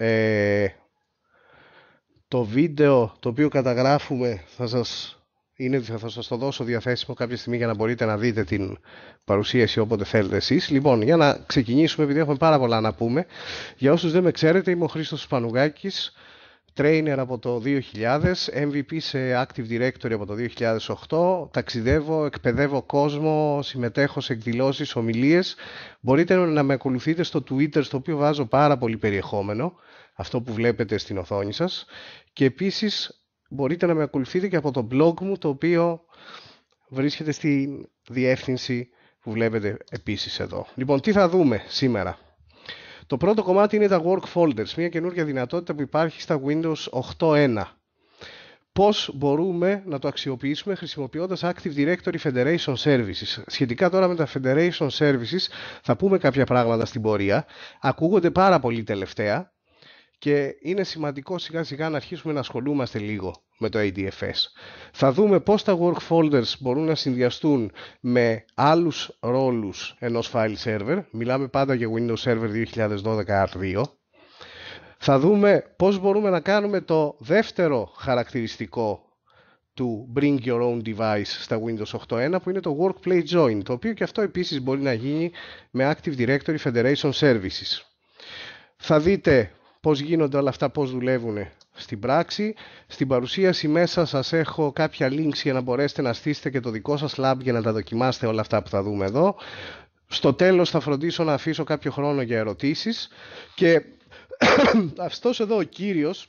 Ε, το βίντεο το οποίο καταγράφουμε θα σας, είναι, θα σας το δώσω διαθέσιμο κάποια στιγμή για να μπορείτε να δείτε την παρουσίαση όποτε θέλετε εσείς. Λοιπόν, για να ξεκινήσουμε, επειδή έχουμε πάρα πολλά να πούμε, για όσους δεν με ξέρετε, είμαι ο Χρήστος Πανουγάκης trainer από το 2000, MVP σε Active Directory από το 2008, ταξιδεύω, εκπαιδεύω κόσμο, συμμετέχω σε εκδηλώσεις, ομιλίες. Μπορείτε να με ακολουθείτε στο Twitter, στο οποίο βάζω πάρα πολύ περιεχόμενο, αυτό που βλέπετε στην οθόνη σας. Και επίσης μπορείτε να με ακολουθείτε και από το blog μου, το οποίο βρίσκεται στη διεύθυνση που βλέπετε επίσης εδώ. Λοιπόν, τι θα δούμε σήμερα. Το πρώτο κομμάτι είναι τα work folders, μια καινούργια δυνατότητα που υπάρχει στα Windows 8.1. Πώς μπορούμε να το αξιοποιήσουμε χρησιμοποιώντας Active Directory Federation Services. Σχετικά τώρα με τα Federation Services θα πούμε κάποια πράγματα στην πορεία. Ακούγονται πάρα πολύ τελευταία, και είναι σημαντικό σιγά σιγά να αρχίσουμε να ασχολούμαστε λίγο με το ADFS. Θα δούμε πώς τα work folders μπορούν να συνδυαστούν με άλλους ρόλους ενός file server. Μιλάμε πάντα για Windows Server 2012 R2. Θα δούμε πώς μπορούμε να κάνουμε το δεύτερο χαρακτηριστικό του Bring Your Own Device στα Windows 8.1 που είναι το Workplace Join, το οποίο και αυτό επίσης μπορεί να γίνει με Active Directory Federation Services. Θα δείτε πώς γίνονται όλα αυτά, πώς δουλεύουν στην πράξη. Στην παρουσίαση μέσα σας έχω κάποια links για να μπορέσετε να στήσετε και το δικό σας lab για να τα δοκιμάσετε όλα αυτά που θα δούμε εδώ. Στο τέλος θα φροντίσω να αφήσω κάποιο χρόνο για ερωτήσεις και αυτός εδώ ο κύριος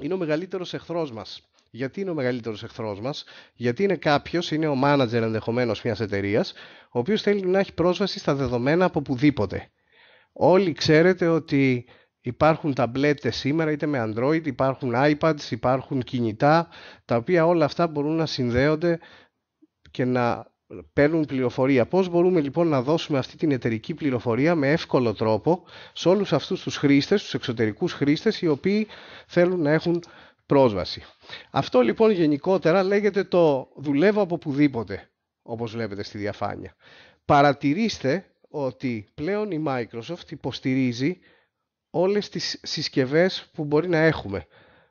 είναι ο μεγαλύτερος εχθρός μας. Γιατί είναι ο μεγαλύτερος εχθρός μας, γιατί είναι κάποιος, είναι ο μάνατζερ ενδεχομένως μιας εταιρείας, ο οποίος θέλει να έχει πρόσβαση στα δεδομένα από πουδήποτε. Όλοι ξέρετε ότι Υπάρχουν ταμπλέτες σήμερα είτε με Android, υπάρχουν iPads, υπάρχουν κινητά, τα οποία όλα αυτά μπορούν να συνδέονται και να παίρνουν πληροφορία. Πώς μπορούμε λοιπόν να δώσουμε αυτή την εταιρική πληροφορία με εύκολο τρόπο σε όλους αυτούς τους χρήστες, τους εξωτερικούς χρήστες, οι οποίοι θέλουν να έχουν πρόσβαση. Αυτό λοιπόν γενικότερα λέγεται το δουλεύω από πουδήποτε, όπως βλέπετε στη διαφάνεια. Παρατηρήστε ότι πλέον η Microsoft υποστηρίζει όλες τις συσκευές που μπορεί να έχουμε.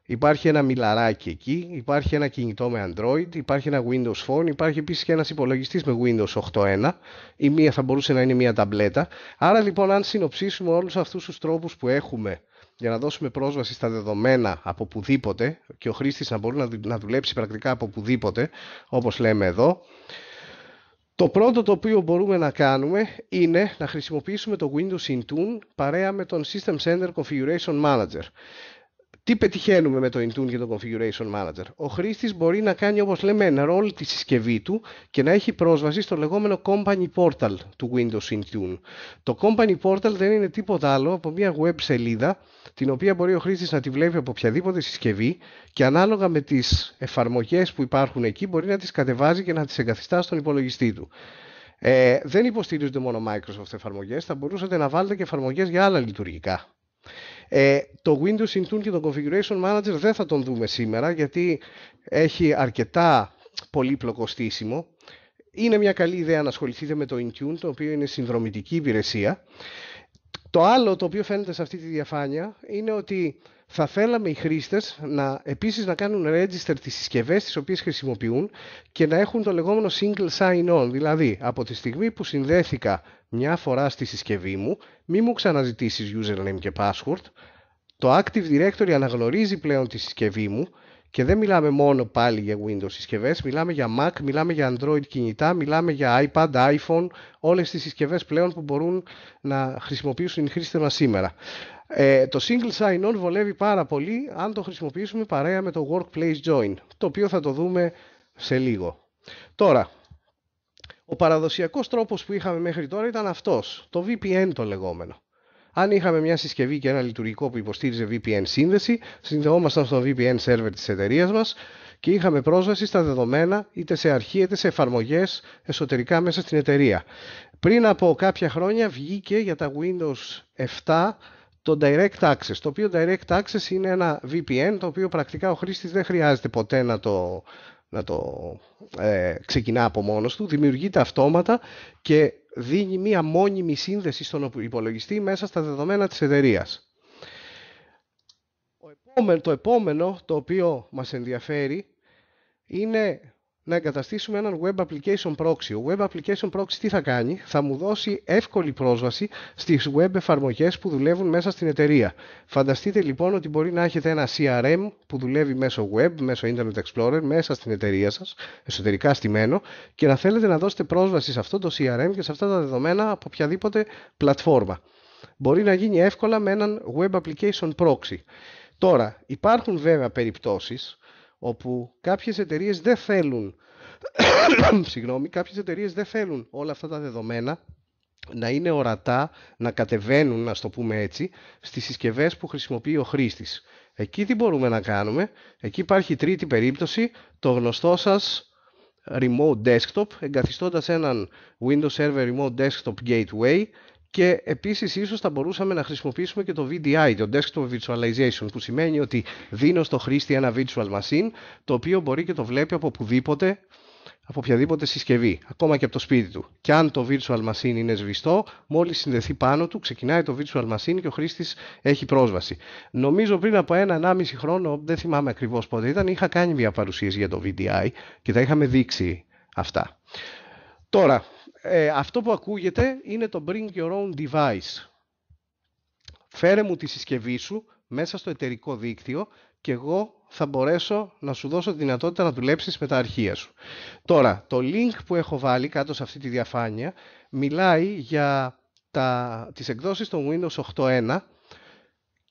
Υπάρχει ένα μιλαράκι εκεί, υπάρχει ένα κινητό με Android, υπάρχει ένα Windows Phone, υπάρχει επίσης και ένας υπολογιστής με Windows 8.1, η μία θα μπορούσε να είναι μία ταμπλέτα. Άρα λοιπόν αν συνοψίσουμε όλους αυτούς τους τρόπους που έχουμε για να δώσουμε πρόσβαση στα δεδομένα από πουδήποτε και ο χρήστης να μπορεί να δουλέψει πρακτικά από πουδήποτε όπως λέμε εδώ, το πρώτο το οποίο μπορούμε να κάνουμε είναι να χρησιμοποιήσουμε το Windows Intune παρέα με τον System Center Configuration Manager. Τι πετυχαίνουμε με το Intune και το Configuration Manager. Ο χρήστης μπορεί να κάνει όπως λέμε ένα ρόλο τη συσκευή του και να έχει πρόσβαση στο λεγόμενο Company Portal του Windows Intune. Το Company Portal δεν είναι τίποτα άλλο από μια web σελίδα την οποία μπορεί ο χρήστης να τη βλέπει από οποιαδήποτε συσκευή και ανάλογα με τις εφαρμογές που υπάρχουν εκεί μπορεί να τις κατεβάζει και να τις εγκαθιστά στον υπολογιστή του. Ε, δεν υποστηρίζονται μόνο Microsoft εφαρμογές, θα μπορούσατε να βάλετε και εφαρμογές για άλλα λειτουργικά. Ε, το Windows Intune και το Configuration Manager δεν θα τον δούμε σήμερα γιατί έχει αρκετά πολύπλοκο στήσιμο. Είναι μια καλή ιδέα να ασχοληθείτε με το Intune, το οποίο είναι συνδρομητική υπηρεσία. Το άλλο το οποίο φαίνεται σε αυτή τη διαφάνεια είναι ότι θα θέλαμε οι χρήστες να επίσης να κάνουν register τις συσκευές τις οποίες χρησιμοποιούν και να έχουν το λεγόμενο single sign-on. Δηλαδή, από τη στιγμή που συνδέθηκα μια φορά στη συσκευή μου, μη μου ξαναζητήσεις username και password. Το Active Directory αναγνωρίζει πλέον τη συσκευή μου και δεν μιλάμε μόνο πάλι για Windows συσκευές, μιλάμε για Mac, μιλάμε για Android κινητά, μιλάμε για iPad, iPhone, όλες τις συσκευές πλέον που μπορούν να χρησιμοποιήσουν οι χρήστες μας σήμερα. Ε, το single sign-on βολεύει πάρα πολύ αν το χρησιμοποιήσουμε παρέα με το workplace join, το οποίο θα το δούμε σε λίγο. Τώρα, ο παραδοσιακός τρόπος που είχαμε μέχρι τώρα ήταν αυτός, το VPN το λεγόμενο. Αν είχαμε μια συσκευή και ένα λειτουργικό που υποστήριζε VPN σύνδεση, συνδεόμασταν στο VPN server της εταιρείας μας και είχαμε πρόσβαση στα δεδομένα είτε σε αρχή είτε σε εφαρμογές εσωτερικά μέσα στην εταιρεία. Πριν από κάποια χρόνια βγήκε για τα Windows 7 το Direct Access, το οποίο Direct Access είναι ένα VPN το οποίο πρακτικά ο χρήστης δεν χρειάζεται ποτέ να το, να το ε, ξεκινά από μόνος του, δημιουργείται αυτόματα και δίνει μία μόνιμη σύνδεση στον υπολογιστή μέσα στα δεδομένα της εταιρείας. Το επόμενο το οποίο μας ενδιαφέρει είναι να εγκαταστήσουμε έναν Web Application Proxy. Ο Web Application Proxy τι θα κάνει, θα μου δώσει εύκολη πρόσβαση στις web εφαρμογές που δουλεύουν μέσα στην εταιρεία. Φανταστείτε λοιπόν ότι μπορεί να έχετε ένα CRM που δουλεύει μέσω web, μέσω Internet Explorer, μέσα στην εταιρεία σας, εσωτερικά στημένο, και να θέλετε να δώσετε πρόσβαση σε αυτό το CRM και σε αυτά τα δεδομένα από οποιαδήποτε πλατφόρμα. Μπορεί να γίνει εύκολα με έναν Web Application Proxy. Τώρα, υπάρχουν βέβαια περιπτώσεις όπου κάποιες εταιρείες δεν θέλουν συγγνώμη, κάποιες εταιρείες δεν θέλουν όλα αυτά τα δεδομένα να είναι ορατά, να κατεβαίνουν, να το πούμε έτσι, στις συσκευές που χρησιμοποιεί ο χρήστης. Εκεί τι μπορούμε να κάνουμε. Εκεί υπάρχει τρίτη περίπτωση, το γνωστό σας remote desktop, εγκαθιστώντας έναν Windows Server Remote Desktop Gateway, και επίσης ίσως θα μπορούσαμε να χρησιμοποιήσουμε και το VDI, το Desktop Virtualization, που σημαίνει ότι δίνω στο χρήστη ένα virtual machine, το οποίο μπορεί και το βλέπει από οπουδήποτε, από οποιαδήποτε συσκευή, ακόμα και από το σπίτι του. Και αν το virtual machine είναι σβηστό, μόλις συνδεθεί πάνω του, ξεκινάει το virtual machine και ο χρήστης έχει πρόσβαση. Νομίζω πριν από άμυση χρόνο, δεν θυμάμαι ακριβώς πότε ήταν, είχα κάνει μια παρουσίαση για το VDI και τα είχαμε δείξει αυτά. Τώρα, ε, αυτό που ακούγεται είναι το bring your own device. Φέρε μου τη συσκευή σου μέσα στο εταιρικό δίκτυο και εγώ θα μπορέσω να σου δώσω τη δυνατότητα να δουλέψεις με τα αρχεία σου. Τώρα, το link που έχω βάλει κάτω σε αυτή τη διαφάνεια μιλάει για τα, τις εκδόσεις των Windows 8.1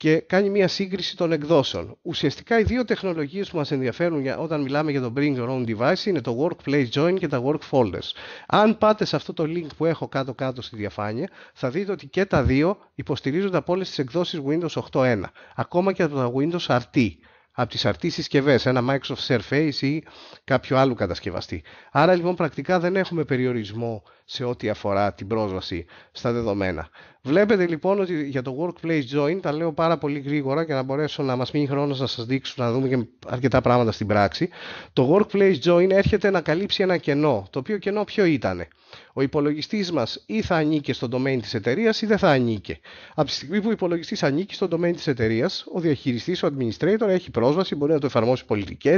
και κάνει μια σύγκριση των εκδόσεων. Ουσιαστικά οι δύο τεχνολογίες που μας ενδιαφέρουν για, όταν μιλάμε για το Bring Your Own Device είναι το Workplace Join και τα Work Folders. Αν πάτε σε αυτό το link που έχω κάτω-κάτω στη διαφάνεια, θα δείτε ότι και τα δύο υποστηρίζονται από όλες τις εκδόσεις Windows 8.1, ακόμα και από τα Windows RT από τις RT συσκευές, ένα Microsoft Surface ή κάποιο άλλο κατασκευαστή. Άρα λοιπόν πρακτικά δεν έχουμε περιορισμό σε ό,τι αφορά την πρόσβαση στα δεδομένα. Βλέπετε λοιπόν ότι για το Workplace Join τα λέω πάρα πολύ γρήγορα για να μπορέσω να μας μείνει χρόνος να σας δείξω να δούμε και αρκετά πράγματα στην πράξη. Το Workplace Join έρχεται να καλύψει ένα κενό, το οποίο κενό ποιο ήταν. Ο υπολογιστής μας ή θα ανήκε στο domain της εταιρείας ή δεν θα ανήκε. Από τη στιγμή που ο υπολογιστής ανήκει στο domain της εταιρείας, ο διαχειριστής, ο administrator έχει πρόσβαση, μπορεί να το εφαρμόσει πολιτικές.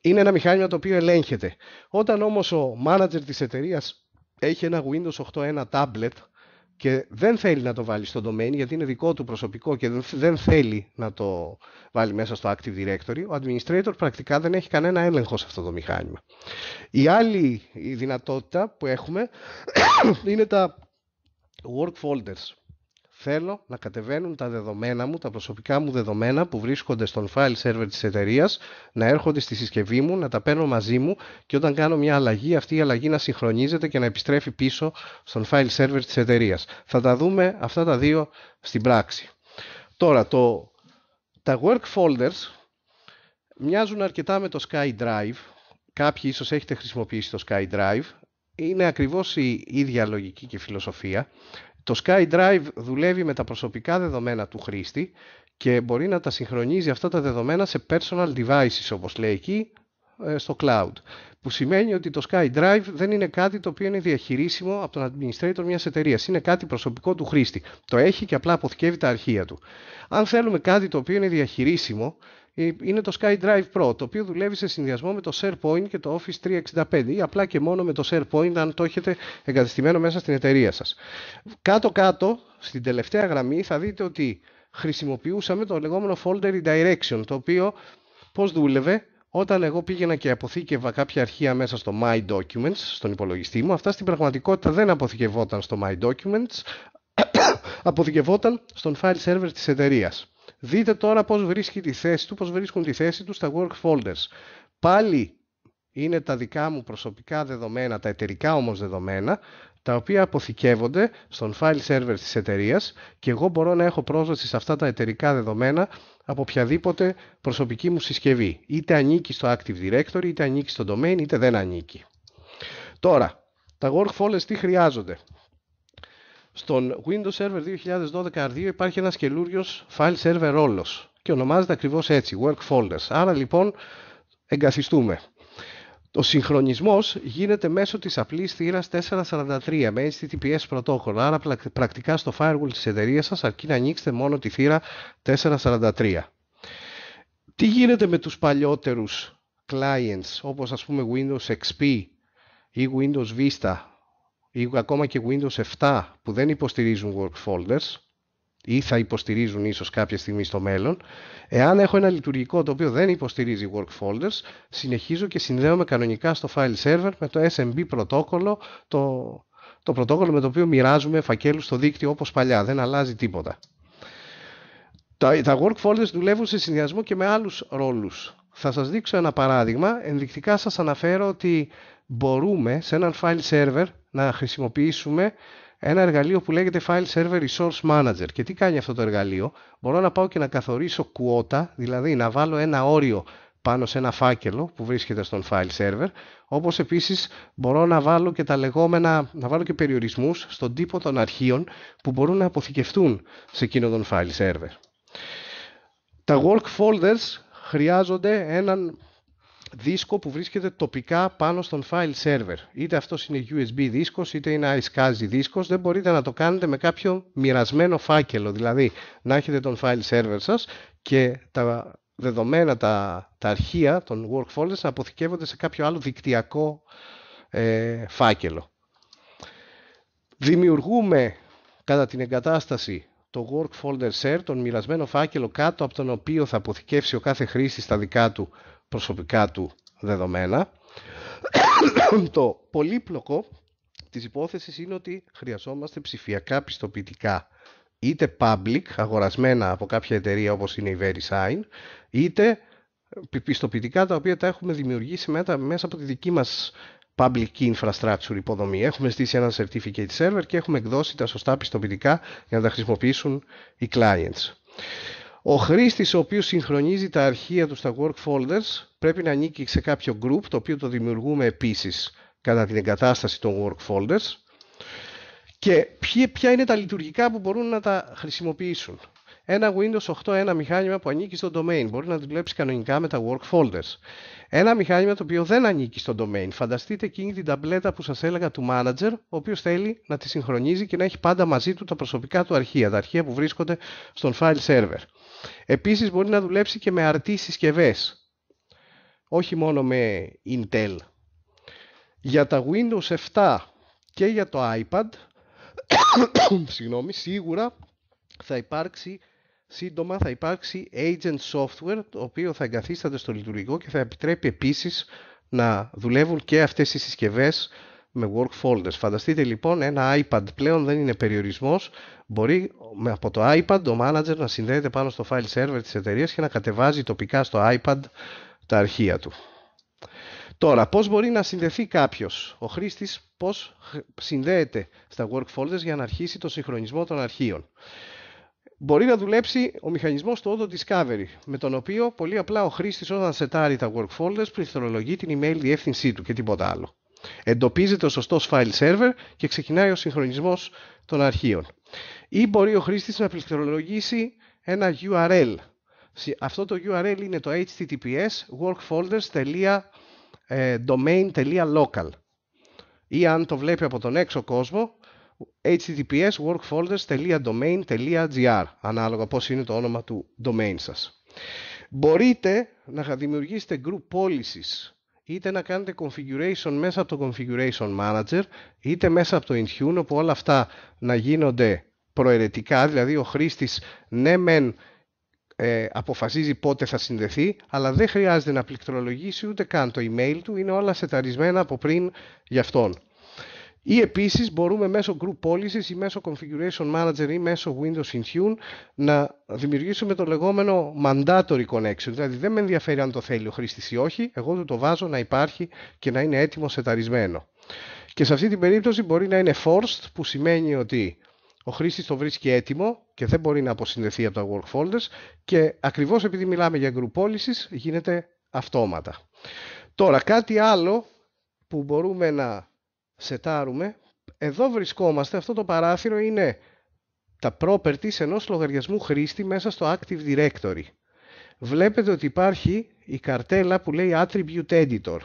είναι ένα μηχάνημα το οποίο ελέγχεται. Όταν όμως ο manager της εταιρείας έχει ένα Windows ένα tablet και δεν θέλει να το βάλει στο domain γιατί είναι δικό του προσωπικό και δεν θέλει να το βάλει μέσα στο Active Directory, ο administrator πρακτικά δεν έχει κανένα έλεγχο σε αυτό το μηχάνημα. Η άλλη η δυνατότητα που έχουμε είναι τα work folders. Θέλω να κατεβαίνουν τα δεδομένα μου, τα προσωπικά μου δεδομένα που βρίσκονται στον file server της εταιρείας, να έρχονται στη συσκευή μου, να τα παίρνω μαζί μου και όταν κάνω μια αλλαγή, αυτή η αλλαγή να συγχρονίζεται και να επιστρέφει πίσω στον file server της εταιρείας. Θα τα δούμε αυτά τα δύο στην πράξη. Τώρα, το, τα work folders μοιάζουν αρκετά με το SkyDrive. Κάποιοι ίσως έχετε χρησιμοποιήσει το SkyDrive. Είναι ακριβώς η ίδια λογική και φιλοσοφία. Το SkyDrive δουλεύει με τα προσωπικά δεδομένα του χρήστη και μπορεί να τα συγχρονίζει αυτά τα δεδομένα σε personal devices όπως λέει εκεί ε, στο cloud που σημαίνει ότι το SkyDrive δεν είναι κάτι το οποίο είναι διαχειρίσιμο από τον administrator μιας εταιρείας. Είναι κάτι προσωπικό του χρήστη. Το έχει και απλά αποθηκεύει τα αρχεία του. Αν θέλουμε κάτι το οποίο είναι διαχειρίσιμο ε, είναι το SkyDrive Pro, το οποίο δουλεύει σε συνδυασμό με το SharePoint και το Office 365 ή απλά και μόνο με το SharePoint αν το έχετε εγκαταστημένο μέσα στην εταιρεία σας. Κάτω-κάτω, στην τελευταία γραμμή, θα δείτε ότι χρησιμοποιούσαμε το λεγόμενο folder redirection, το οποίο πώς δούλευε, όταν εγώ πήγαινα και αποθήκευα κάποια αρχεία μέσα στο My Documents, στον υπολογιστή μου, αυτά στην πραγματικότητα δεν αποθηκευόταν στο My Documents, αποθηκευόταν στον file server της εταιρείας. Δείτε τώρα πώς βρίσκει τη θέση του, πώς βρίσκουν τη θέση τους στα work folders. Πάλι είναι τα δικά μου προσωπικά δεδομένα, τα εταιρικά όμως δεδομένα, τα οποία αποθηκεύονται στον file server της εταιρείας και εγώ μπορώ να έχω πρόσβαση σε αυτά τα εταιρικά δεδομένα από οποιαδήποτε προσωπική μου συσκευή. Είτε ανήκει στο Active Directory, είτε ανήκει στο domain, είτε δεν ανήκει. Τώρα, τα work folders τι χρειάζονται. Στον Windows Server 2012 R2 υπάρχει ένας καινούριος file server Rollos και ονομάζεται ακριβώς έτσι, work folders. Άρα λοιπόν εγκαθιστούμε. Ο συγχρονισμός γίνεται μέσω της απλής θύρας 443 με HTTPS πρωτόκολλο, άρα πρακτικά στο firewall της εταιρείας σας αρκεί να ανοίξετε μόνο τη θύρα 443. Τι γίνεται με τους παλιότερους clients όπως ας πούμε Windows XP ή Windows Vista ή ακόμα και Windows 7 που δεν υποστηρίζουν work folders ή θα υποστηρίζουν ίσως κάποια στιγμή στο μέλλον, εάν έχω ένα λειτουργικό το οποίο δεν υποστηρίζει work folders, συνεχίζω και συνδέομαι κανονικά στο file server με το SMB πρωτόκολλο, το, το πρωτόκολλο με το οποίο μοιράζουμε φακέλους στο δίκτυο όπως παλιά, δεν αλλάζει τίποτα. Τα, τα work folders δουλεύουν σε συνδυασμό και με άλλους ρόλους. Θα σας δείξω ένα παράδειγμα. Ενδεικτικά σας αναφέρω ότι μπορούμε σε έναν file server να χρησιμοποιήσουμε ένα εργαλείο που λέγεται File Server Resource Manager. Και τι κάνει αυτό το εργαλείο. Μπορώ να πάω και να καθορίσω κουότα, δηλαδή να βάλω ένα όριο πάνω σε ένα φάκελο που βρίσκεται στον file server, όπως επίσης μπορώ να βάλω και τα λεγόμενα, να βάλω και περιορισμούς στον τύπο των αρχείων που μπορούν να αποθηκευτούν σε εκείνο τον file server. Τα work folders χρειάζονται έναν δίσκο που βρίσκεται τοπικά πάνω στον file server. Είτε αυτός είναι USB δίσκος, είτε είναι iSCSI δίσκος. Δεν μπορείτε να το κάνετε με κάποιο μοιρασμένο φάκελο. Δηλαδή να έχετε τον file server σας και τα δεδομένα, τα, τα αρχεία των work folders να αποθηκεύονται σε κάποιο άλλο δικτυακό ε, φάκελο. Δημιουργούμε κατά την εγκατάσταση το work folder share, τον μοιρασμένο φάκελο κάτω από τον οποίο θα αποθηκεύσει ο κάθε χρήστη στα δικά του προσωπικά του δεδομένα. το πολύπλοκο της υπόθεσης είναι ότι χρειαζόμαστε ψηφιακά πιστοποιητικά είτε public, αγορασμένα από κάποια εταιρεία όπως είναι η VeriSign, είτε πιστοποιητικά τα οποία τα έχουμε δημιουργήσει μέσα από τη δική μας public infrastructure υποδομή. Έχουμε στήσει ένα certificate server και έχουμε εκδώσει τα σωστά πιστοποιητικά για να τα χρησιμοποιήσουν οι clients. Ο χρήστης ο οποίος συγχρονίζει τα αρχεία του στα work folders πρέπει να ανήκει σε κάποιο group το οποίο το δημιουργούμε επίσης κατά την εγκατάσταση των work folders και ποια είναι τα λειτουργικά που μπορούν να τα χρησιμοποιήσουν. Ένα Windows 8, ένα μηχάνημα που ανήκει στο domain μπορεί να δουλέψει κανονικά με τα work folders. Ένα μηχάνημα το οποίο δεν ανήκει στο domain. Φανταστείτε εκείνη την ταμπλέτα που σας έλεγα του manager, ο οποίος θέλει να τη συγχρονίζει και να έχει πάντα μαζί του τα προσωπικά του αρχεία, τα αρχεία που βρίσκονται στον file server. Επίσης μπορεί να δουλέψει και με αρτή συσκευές, όχι μόνο με Intel. Για τα Windows 7 και για το iPad, συγγνώμη, σίγουρα θα υπάρξει Σύντομα θα υπάρξει agent software το οποίο θα εγκαθίσταται στο λειτουργικό και θα επιτρέπει επίσης να δουλεύουν και αυτές οι συσκευές με work folders. Φανταστείτε λοιπόν ένα iPad πλέον δεν είναι περιορισμός. Μπορεί από το iPad ο manager να συνδέεται πάνω στο file server της εταιρείας και να κατεβάζει τοπικά στο iPad τα αρχεία του. Τώρα, πώς μπορεί να συνδεθεί κάποιος, ο χρήστης πώς συνδέεται στα work folders για να αρχίσει το συγχρονισμό των αρχείων. Μπορεί να δουλέψει ο μηχανισμός του Auto Discovery, με τον οποίο πολύ απλά ο χρήστης όταν σετάρει τα work folders την email διεύθυνσή του και τίποτα άλλο. Εντοπίζεται ο σωστός file server και ξεκινάει ο συγχρονισμός των αρχείων. Ή μπορεί ο χρήστης να πληκτρολογήσει ένα URL. Αυτό το URL είναι το https workfolders.domain.local ε, ή αν το βλέπει από τον έξω κόσμο https workfolders.domain.gr ανάλογα πώς είναι το όνομα του domain σας. Μπορείτε να δημιουργήσετε group policies είτε να κάνετε configuration μέσα από το configuration manager είτε μέσα από το Intune όπου όλα αυτά να γίνονται προαιρετικά δηλαδή ο χρήστης ναι μεν ε, αποφασίζει πότε θα συνδεθεί αλλά δεν χρειάζεται να πληκτρολογήσει ούτε καν το email του είναι όλα σεταρισμένα από πριν για αυτόν. Ή επίσης μπορούμε μέσω group policies ή μέσω configuration manager ή μέσω Windows Intune να δημιουργήσουμε το λεγόμενο mandatory connection. Δηλαδή δεν με ενδιαφέρει αν το θέλει ο χρήστης ή όχι, εγώ του το βάζω να υπάρχει και να είναι έτοιμο σεταρισμένο. Και σε αυτή την περίπτωση μπορεί να είναι forced που σημαίνει ότι ο χρήστης το βρίσκει έτοιμο και δεν μπορεί να αποσυνδεθεί από τα work folders και ακριβώς επειδή μιλάμε για group policies γίνεται αυτόματα. Τώρα κάτι άλλο που μπορούμε να σετάρουμε, εδώ βρισκόμαστε, αυτό το παράθυρο είναι τα properties ενός λογαριασμού χρήστη μέσα στο Active Directory. Βλέπετε ότι υπάρχει η καρτέλα που λέει Attribute Editor.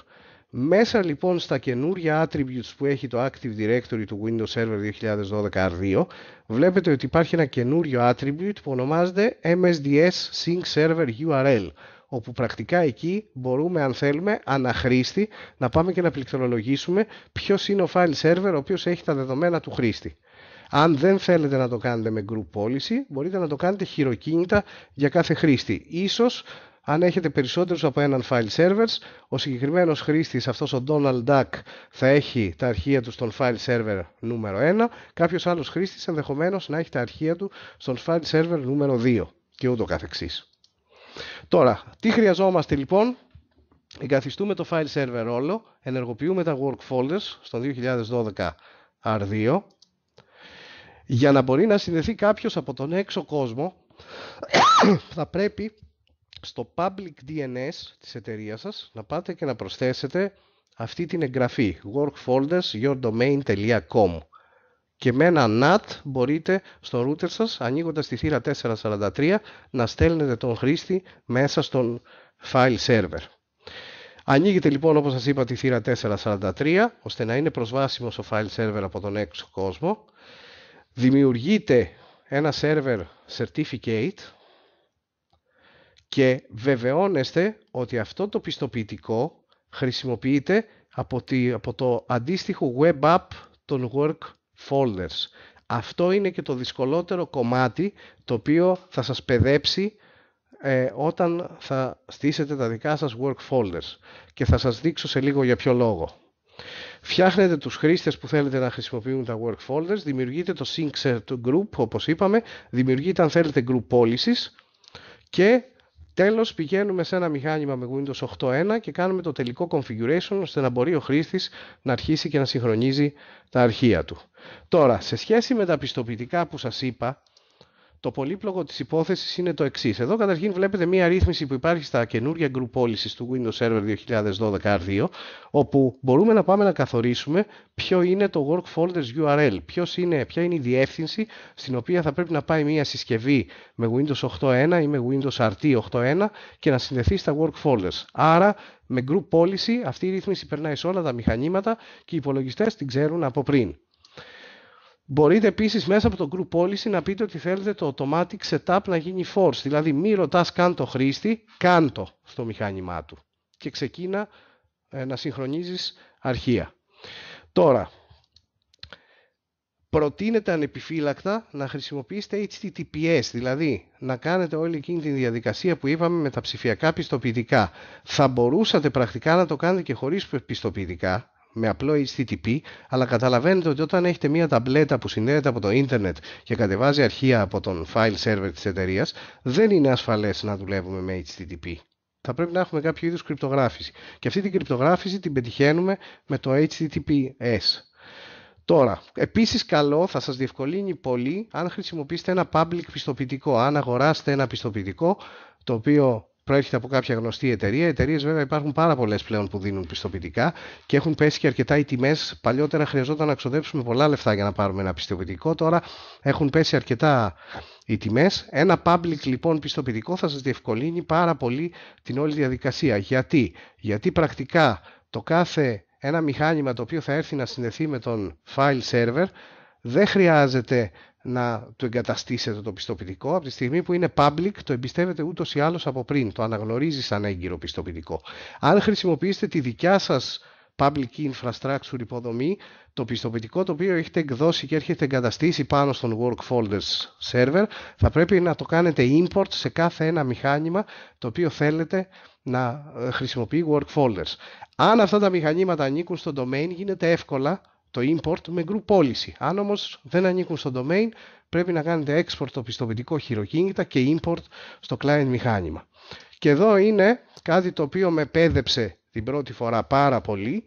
Μέσα λοιπόν στα καινούργια attributes που έχει το Active Directory του Windows Server 2012 R2 βλέπετε ότι υπάρχει ένα καινούριο attribute που ονομάζεται MSDS Sync Server URL όπου πρακτικά εκεί μπορούμε αν θέλουμε αναχρήστη να πάμε και να πληκτρολογήσουμε ποιος είναι ο file server ο οποίος έχει τα δεδομένα του χρήστη. Αν δεν θέλετε να το κάνετε με group policy, μπορείτε να το κάνετε χειροκίνητα για κάθε χρήστη. Ίσως αν έχετε περισσότερους από έναν file servers, ο συγκεκριμένος χρήστης, αυτός ο Donald Duck, θα έχει τα αρχεία του στον file server νούμερο 1, κάποιος άλλος χρήστης ενδεχομένως να έχει τα αρχεία του στον file server νούμερο 2 και ούτω καθεξής. Τώρα, τι χρειαζόμαστε λοιπόν. Εγκαθιστούμε το file server όλο, ενεργοποιούμε τα work folders στο 2012 R2 για να μπορεί να συνδεθεί κάποιος από τον έξω κόσμο θα πρέπει στο public DNS της εταιρείας σας να πάτε και να προσθέσετε αυτή την εγγραφή workfoldersyourdomain.com και με ένα NAT μπορείτε στο router σας ανοίγοντας τη θύρα 443 να στέλνετε τον χρήστη μέσα στον file server. Ανοίγετε λοιπόν όπως σας είπα τη θύρα 443 ώστε να είναι προσβάσιμο ο file server από τον έξω κόσμο. Δημιουργείτε ένα server certificate και βεβαιώνεστε ότι αυτό το πιστοποιητικό χρησιμοποιείται από, από το αντίστοιχο web app των work folders. Αυτό είναι και το δυσκολότερο κομμάτι το οποίο θα σας παιδέψει ε, όταν θα στήσετε τα δικά σας work folders και θα σας δείξω σε λίγο για ποιο λόγο. Φτιάχνετε τους χρήστες που θέλετε να χρησιμοποιούν τα work folders, δημιουργείτε το sync group όπως είπαμε, δημιουργείτε αν θέλετε group policies και Τέλος πηγαίνουμε σε ένα μηχάνημα με Windows 8.1 και κάνουμε το τελικό configuration ώστε να μπορεί ο χρήστης να αρχίσει και να συγχρονίζει τα αρχεία του. Τώρα, σε σχέση με τα πιστοποιητικά που σας είπα, το πολύπλοκο της υπόθεσης είναι το εξής. Εδώ καταρχήν βλέπετε μία ρύθμιση που υπάρχει στα καινούργια group policies του Windows Server 2012 R2, όπου μπορούμε να πάμε να καθορίσουμε ποιο είναι το work folders URL, ποιος είναι, ποια είναι η διεύθυνση στην οποία θα πρέπει να πάει μία συσκευή με Windows 8.1 ή με Windows RT 8.1 και να συνδεθεί στα work folders. Άρα με group policy αυτή η ρύθμιση περνάει σε όλα τα μηχανήματα και οι υπολογιστές την ξέρουν από πριν. Μπορείτε επίσης μέσα από το Group Policy να πείτε ότι θέλετε το Automatic Setup να γίνει Force, δηλαδή μη ρωτάς καν το χρήστη, καν το στο μηχάνημά του και ξεκίνα ε, να συγχρονίζεις αρχεία. Τώρα, προτείνεται ανεπιφύλακτα να χρησιμοποιήσετε HTTPS, δηλαδή να κάνετε όλη εκείνη τη διαδικασία που είπαμε με τα ψηφιακά πιστοποιητικά. Θα μπορούσατε πρακτικά να το κάνετε και χωρίς πιστοποιητικά, με απλό HTTP, αλλά καταλαβαίνετε ότι όταν έχετε μία ταμπλέτα που συνδέεται από το ίντερνετ και κατεβάζει αρχεία από τον file server της εταιρείας, δεν είναι ασφαλές να δουλεύουμε με HTTP. Θα πρέπει να έχουμε κάποιο είδους κρυπτογράφηση. Και αυτή την κρυπτογράφηση την πετυχαίνουμε με το HTTPS. Τώρα, επίσης καλό, θα σας διευκολύνει πολύ αν χρησιμοποιήσετε ένα public πιστοποιητικό. Αν αγοράσετε ένα πιστοποιητικό το οποίο προέρχεται από κάποια γνωστή εταιρεία. Εταιρείες, βέβαια, υπάρχουν πάρα πολλές πλέον που δίνουν πιστοποιητικά και έχουν πέσει και αρκετά οι τιμές. Παλιότερα χρειαζόταν να ξοδέψουμε πολλά λεφτά για να πάρουμε ένα πιστοποιητικό. Τώρα έχουν πέσει αρκετά οι τιμές. Ένα public λοιπόν πιστοποιητικό θα σας διευκολύνει πάρα πολύ την όλη διαδικασία. Γιατί, Γιατί πρακτικά το κάθε ένα μηχάνημα το οποίο θα έρθει να συνδεθεί με τον file server δεν χρειάζεται να του εγκαταστήσετε το πιστοποιητικό από τη στιγμή που είναι public το εμπιστεύετε ούτως ή άλλως από πριν το αναγνωρίζει σαν έγκυρο πιστοποιητικό αν χρησιμοποιήσετε τη δικιά σας public infrastructure υποδομή το πιστοποιητικό το οποίο έχετε εκδώσει και έρχεται εγκαταστήσει πάνω στον work folders server θα πρέπει να το κάνετε import σε κάθε ένα μηχάνημα το οποίο θέλετε να ε, χρησιμοποιεί work folders αν αυτά τα μηχανήματα ανήκουν στο domain γίνεται εύκολα το import με group policy. Αν όμως δεν ανήκουν στο domain, πρέπει να κάνετε export το πιστοποιητικό χειροκίνητα και import στο client μηχάνημα. Και εδώ είναι κάτι το οποίο με πέδεψε την πρώτη φορά πάρα πολύ.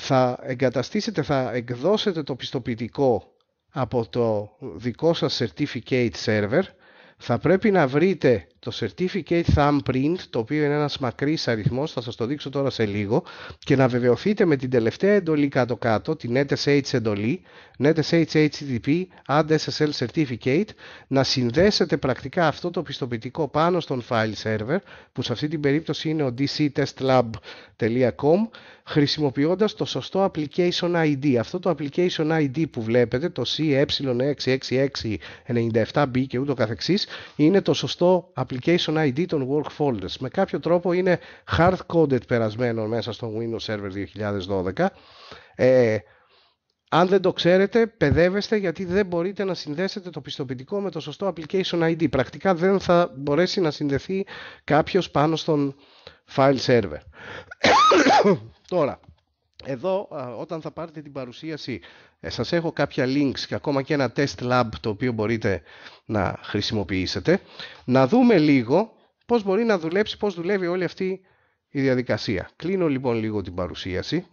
Θα εγκαταστήσετε, θα εκδώσετε το πιστοποιητικό από το δικό σας certificate server. Θα πρέπει να βρείτε το certificate thumbprint, το οποίο είναι ένας μακρύς αριθμός, θα σας το δείξω τώρα σε λίγο, και να βεβαιωθείτε με την τελευταία εντολή κάτω-κάτω, την NetSH εντολή, NetSH HTTP Add SSL certificate, να συνδέσετε πρακτικά αυτό το πιστοποιητικό πάνω στον file server, που σε αυτή την περίπτωση είναι ο dctestlab.com, χρησιμοποιώντας το σωστό application ID. Αυτό το application ID που βλέπετε, το cy 66697 b και ούτω καθεξής, είναι το σωστό application application ID των work folders. Με κάποιο τρόπο είναι hard-coded περασμένο μέσα στο Windows Server 2012. Ε, αν δεν το ξέρετε, παιδεύεστε γιατί δεν μπορείτε να συνδέσετε το πιστοποιητικό με το σωστό application ID. Πρακτικά δεν θα μπορέσει να συνδεθεί κάποιος πάνω στον file server. Τώρα, εδώ, όταν θα πάρετε την παρουσίαση, ε, σας έχω κάποια links και ακόμα και ένα test lab το οποίο μπορείτε να χρησιμοποιήσετε. Να δούμε λίγο πώς μπορεί να δουλέψει, πώς δουλεύει όλη αυτή η διαδικασία. Κλείνω λοιπόν λίγο την παρουσίαση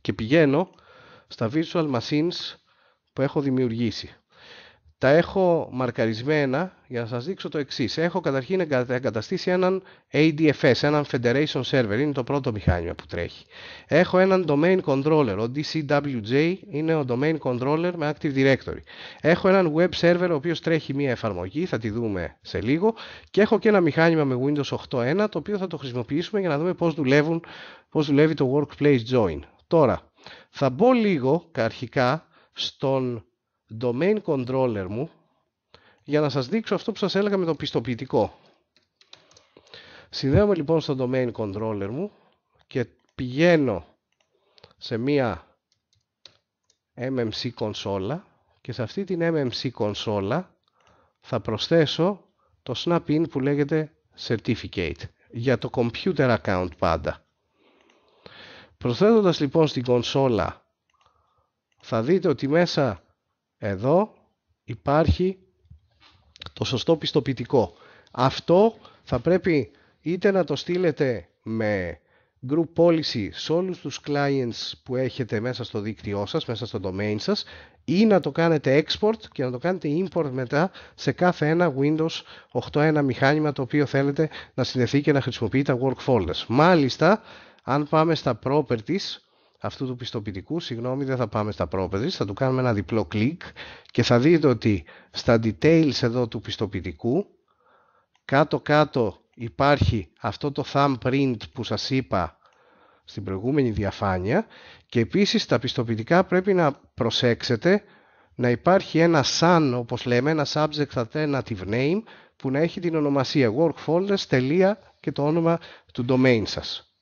και πηγαίνω στα Virtual Machines που έχω δημιουργήσει τα έχω μαρκαρισμένα για να σας δείξω το εξής. Έχω καταρχήν εγκαταστήσει έναν ADFS, έναν Federation Server, είναι το πρώτο μηχάνημα που τρέχει. Έχω έναν Domain Controller, ο DCWJ είναι ο Domain Controller με Active Directory. Έχω έναν Web Server ο οποίος τρέχει μια εφαρμογή, θα τη δούμε σε λίγο. Και έχω και ένα μηχάνημα με Windows 8.1 το οποίο θα το χρησιμοποιήσουμε για να δούμε πώς, δουλεύουν, πώς δουλεύει το Workplace Join. Τώρα, θα μπω λίγο αρχικά στον domain controller μου για να σας δείξω αυτό που σας έλεγα με το πιστοποιητικό. Συνδέομαι λοιπόν στο domain controller μου και πηγαίνω σε μία MMC κονσόλα και σε αυτή την MMC κονσόλα θα προσθέσω το snap-in που λέγεται certificate για το computer account πάντα. Προσθέτοντας λοιπόν στην κονσόλα θα δείτε ότι μέσα εδώ υπάρχει το σωστό πιστοποιητικό. Αυτό θα πρέπει είτε να το στείλετε με group policy σε όλους τους clients που έχετε μέσα στο δίκτυό σας, μέσα στο domain σας ή να το κάνετε export και να το κάνετε import μετά σε κάθε ένα Windows 8.1 μηχάνημα το οποίο θέλετε να συνδεθεί και να χρησιμοποιεί τα work folders. Μάλιστα, αν πάμε στα properties αυτού του πιστοποιητικού, συγγνώμη δεν θα πάμε στα properties, θα του κάνουμε ένα διπλό κλικ και θα δείτε ότι στα details εδώ του πιστοποιητικού κάτω κάτω υπάρχει αυτό το thumbprint που σας είπα στην προηγούμενη διαφάνεια και επίσης τα πιστοποιητικά πρέπει να προσέξετε να υπάρχει ένα sun όπως λέμε, ένα subject alternative name που να έχει την ονομασία workfolders, και το όνομα του domain σας.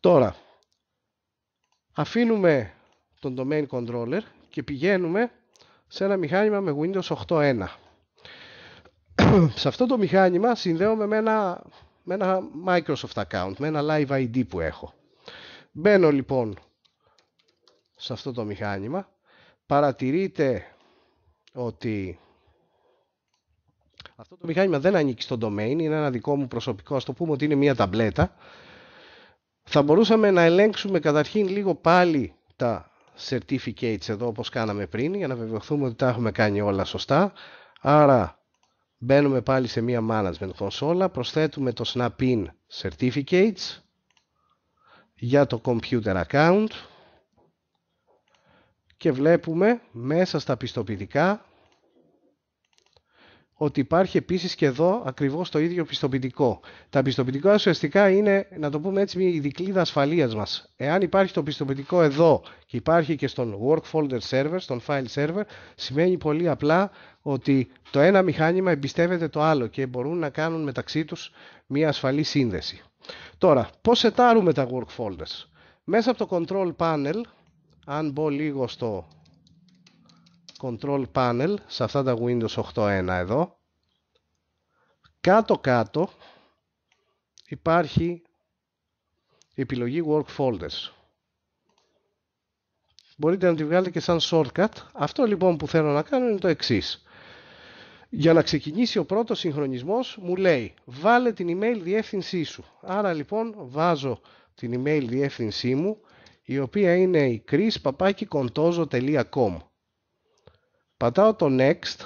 Τώρα, αφήνουμε τον domain controller και πηγαίνουμε σε ένα μηχάνημα με Windows 8.1. σε αυτό το μηχάνημα συνδέομαι με ένα, με ένα Microsoft account, με ένα Live ID που έχω. Μπαίνω λοιπόν σε αυτό το μηχάνημα. Παρατηρείτε ότι αυτό το μηχάνημα δεν ανήκει στο domain, είναι ένα δικό μου προσωπικό, ας το πούμε ότι είναι μια ταμπλέτα. Θα μπορούσαμε να ελέγξουμε καταρχήν λίγο πάλι τα certificates εδώ όπως κάναμε πριν για να βεβαιωθούμε ότι τα έχουμε κάνει όλα σωστά. Άρα μπαίνουμε πάλι σε μία management κονσόλα, προσθέτουμε το snap in certificates για το computer account και βλέπουμε μέσα στα πιστοποιητικά ότι υπάρχει επίσης και εδώ ακριβώς το ίδιο πιστοποιητικό. Τα πιστοποιητικά ουσιαστικά είναι, να το πούμε έτσι, η δικλίδα ασφαλείας μας. Εάν υπάρχει το πιστοποιητικό εδώ και υπάρχει και στον work folder server, στον file server, σημαίνει πολύ απλά ότι το ένα μηχάνημα εμπιστεύεται το άλλο και μπορούν να κάνουν μεταξύ τους μια ασφαλή σύνδεση. Τώρα, πώς σετάρουμε τα work folders. Μέσα από το control panel, αν μπω λίγο στο Control Panel σε αυτά τα Windows 8.1 εδώ κάτω κάτω υπάρχει επιλογή Work Folders μπορείτε να τη βγάλετε και σαν shortcut αυτό λοιπόν που θέλω να κάνω είναι το εξής για να ξεκινήσει ο πρώτος συγχρονισμός μου λέει βάλε την email διεύθυνσή σου άρα λοιπόν βάζω την email διεύθυνσή μου η οποία είναι η krispapakikontozocom Πατάω το next.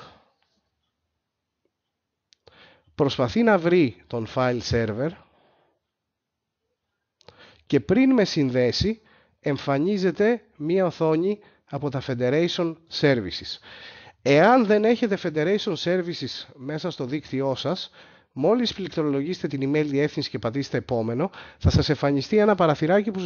Προσπαθεί να βρει τον file server και πριν με συνδέσει εμφανίζεται μία οθόνη από τα Federation Services. Εάν δεν έχετε Federation Services μέσα στο δίκτυό σας, Μόλις πληκτρολογήσετε την email διεύθυνση και πατήσετε επόμενο, θα σας εμφανιστεί ένα παραθυράκι που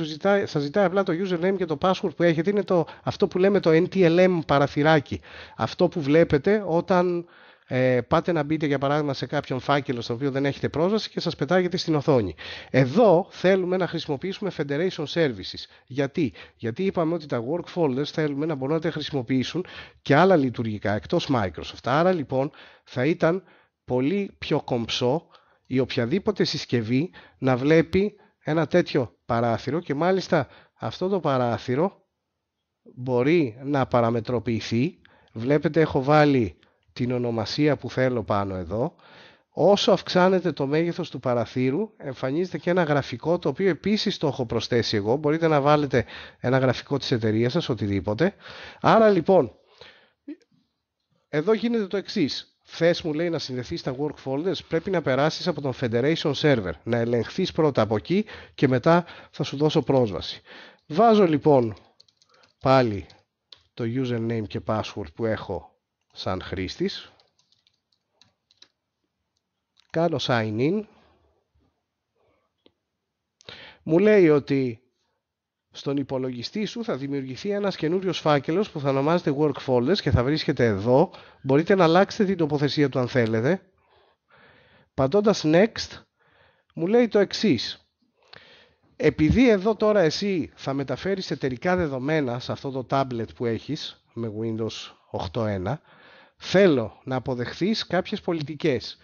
σας ζητάει, απλά το username και το password που έχετε. Είναι το, αυτό που λέμε το NTLM παραθυράκι. Αυτό που βλέπετε όταν ε, πάτε να μπείτε για παράδειγμα σε κάποιον φάκελο στο οποίο δεν έχετε πρόσβαση και σας πετάγεται στην οθόνη. Εδώ θέλουμε να χρησιμοποιήσουμε Federation Services. Γιατί? Γιατί είπαμε ότι τα work folders θέλουμε να μπορούν να τα χρησιμοποιήσουν και άλλα λειτουργικά εκτός Microsoft. Άρα λοιπόν θα ήταν πολύ πιο κομψό η οποιαδήποτε συσκευή να βλέπει ένα τέτοιο παράθυρο και μάλιστα αυτό το παράθυρο μπορεί να παραμετροποιηθεί. Βλέπετε έχω βάλει την ονομασία που θέλω πάνω εδώ. Όσο αυξάνεται το μέγεθος του παραθύρου εμφανίζεται και ένα γραφικό το οποίο επίσης το έχω προσθέσει εγώ. Μπορείτε να βάλετε ένα γραφικό της εταιρείας σας, οτιδήποτε. Άρα λοιπόν, εδώ γίνεται το εξής. Θες, μου λέει, να συνδεθείς στα work folders, πρέπει να περάσεις από τον Federation Server. Να ελεγχθείς πρώτα από εκεί και μετά θα σου δώσω πρόσβαση. Βάζω λοιπόν πάλι το username και password που έχω σαν χρήστης. Κάνω sign in. Μου λέει ότι στον υπολογιστή σου θα δημιουργηθεί ένας καινούριος φάκελος που θα ονομάζεται Work Folders και θα βρίσκεται εδώ. Μπορείτε να αλλάξετε την τοποθεσία του αν θέλετε. Πατώντας Next μου λέει το εξής. Επειδή εδώ τώρα εσύ θα μεταφέρεις εταιρικά δεδομένα σε αυτό το tablet που έχεις με Windows 8.1 θέλω να αποδεχθείς κάποιες πολιτικές.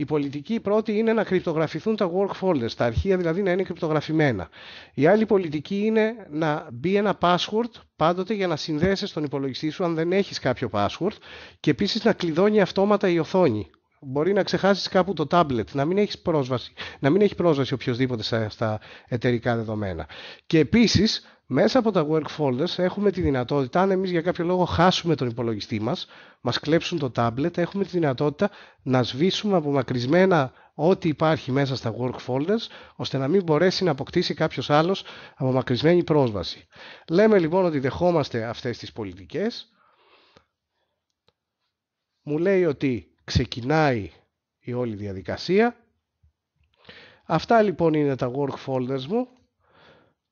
Η πολιτική πρώτη είναι να κρυπτογραφηθούν τα work folders, τα αρχεία δηλαδή να είναι κρυπτογραφημένα. Η άλλη πολιτική είναι να μπει ένα password πάντοτε για να συνδέσεις στον υπολογιστή σου αν δεν έχεις κάποιο password και επίσης να κλειδώνει αυτόματα η οθόνη Μπορεί να ξεχάσεις κάπου το τάμπλετ, να μην έχεις πρόσβαση, να μην έχει πρόσβαση οποιοδήποτε στα εταιρικά δεδομένα. Και επίσης, μέσα από τα work folders έχουμε τη δυνατότητα, αν εμείς για κάποιο λόγο χάσουμε τον υπολογιστή μας, μας κλέψουν το tablet, έχουμε τη δυνατότητα να σβήσουμε απομακρυσμένα ό,τι υπάρχει μέσα στα work folders, ώστε να μην μπορέσει να αποκτήσει κάποιος άλλος απομακρυσμένη πρόσβαση. Λέμε λοιπόν ότι δεχόμαστε αυτές τις πολιτικές. Μου λέει ότι ξεκινάει η όλη διαδικασία. Αυτά λοιπόν είναι τα work folders μου.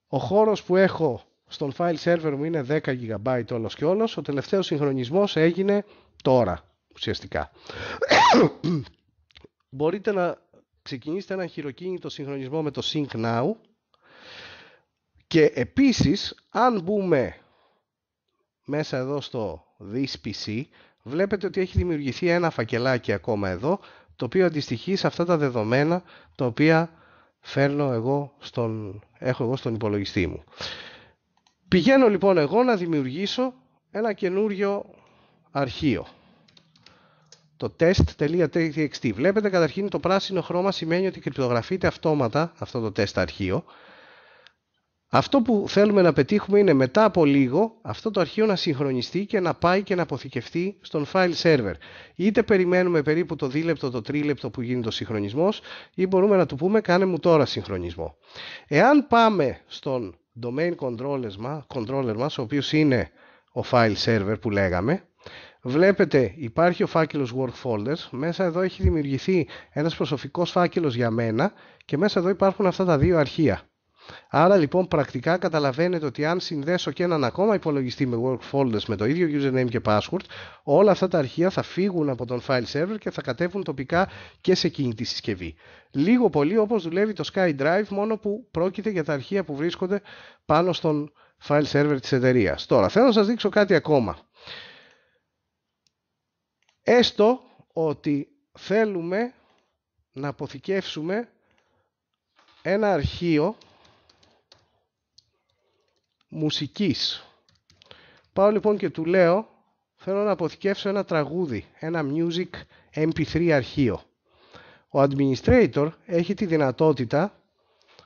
Ο χώρος που έχω στον file server μου είναι 10 GB όλος και όλος. Ο τελευταίος συγχρονισμός έγινε τώρα ουσιαστικά. Μπορείτε να ξεκινήσετε ένα χειροκίνητο συγχρονισμό με το Sync Now και επίσης αν μπούμε μέσα εδώ στο This PC βλέπετε ότι έχει δημιουργηθεί ένα φακελάκι ακόμα εδώ, το οποίο αντιστοιχεί σε αυτά τα δεδομένα τα οποία φέρνω εγώ στον, έχω εγώ στον υπολογιστή μου. Πηγαίνω λοιπόν εγώ να δημιουργήσω ένα καινούριο αρχείο. Το test.txt. Βλέπετε καταρχήν το πράσινο χρώμα σημαίνει ότι κρυπτογραφείται αυτόματα αυτό το test αρχείο αυτό που θέλουμε να πετύχουμε είναι μετά από λίγο αυτό το αρχείο να συγχρονιστεί και να πάει και να αποθηκευτεί στον file server. Είτε περιμένουμε περίπου το δίλεπτο, το τρίλεπτο που γίνεται ο συγχρονισμός ή μπορούμε να του πούμε κάνε μου τώρα συγχρονισμό. Εάν πάμε στον domain controller μας, ο οποίος είναι ο file server που λέγαμε, Βλέπετε υπάρχει ο φάκελος work folders, μέσα εδώ έχει δημιουργηθεί ένας προσωπικός φάκελος για μένα και μέσα εδώ υπάρχουν αυτά τα δύο αρχεία. Άρα λοιπόν πρακτικά καταλαβαίνετε ότι αν συνδέσω και έναν ακόμα υπολογιστή με work folders με το ίδιο username και password, όλα αυτά τα αρχεία θα φύγουν από τον file server και θα κατέβουν τοπικά και σε εκείνη τη συσκευή. Λίγο πολύ όπως δουλεύει το SkyDrive, μόνο που πρόκειται για τα αρχεία που βρίσκονται πάνω στον file server της εταιρείας. Τώρα θέλω να σας δείξω κάτι ακόμα. Έστω ότι θέλουμε να αποθηκεύσουμε ένα αρχείο μουσικής. Πάω λοιπόν και του λέω, θέλω να αποθηκεύσω ένα τραγούδι, ένα music mp3 αρχείο. Ο administrator έχει τη δυνατότητα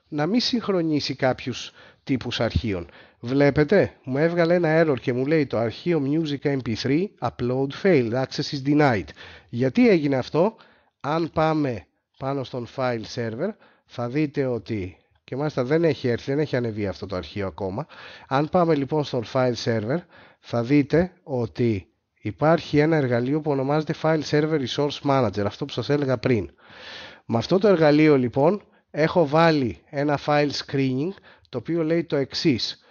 να μην συγχρονίσει κάποιους τύπους αρχείων. Βλέπετε, μου έβγαλε ένα error και μου λέει το αρχείο music mp3 upload failed, access is denied. Γιατί έγινε αυτό, αν πάμε πάνω στον file server θα δείτε ότι και μάλιστα δεν έχει έρθει, δεν έχει ανεβεί αυτό το αρχείο ακόμα. Αν πάμε λοιπόν στον file server θα δείτε ότι υπάρχει ένα εργαλείο που ονομάζεται File Server Resource Manager, αυτό που σας έλεγα πριν. Με αυτό το εργαλείο λοιπόν έχω βάλει ένα file screening το οποίο λέει το εξής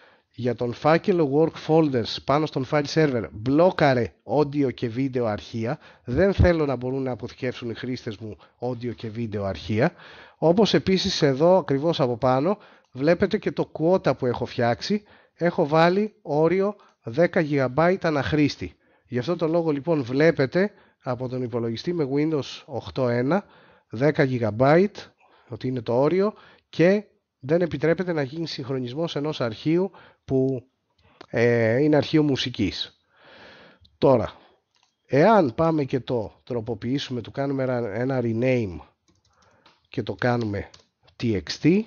για τον φάκελο work folders πάνω στον file server μπλόκαρε audio και βίντεο αρχεία. Δεν θέλω να μπορούν να αποθηκεύσουν οι χρήστες μου audio και βίντεο αρχεία. Όπως επίσης εδώ ακριβώς από πάνω βλέπετε και το quota που έχω φτιάξει. Έχω βάλει όριο 10 GB αναχρήστη. Γι' αυτό το λόγο λοιπόν βλέπετε από τον υπολογιστή με Windows 8.1 10 GB ότι είναι το όριο και δεν επιτρέπεται να γίνει συγχρονισμός ενός αρχείου που ε, είναι αρχείο μουσικής. Τώρα, εάν πάμε και το τροποποιήσουμε, του κάνουμε ένα rename και το κάνουμε txt,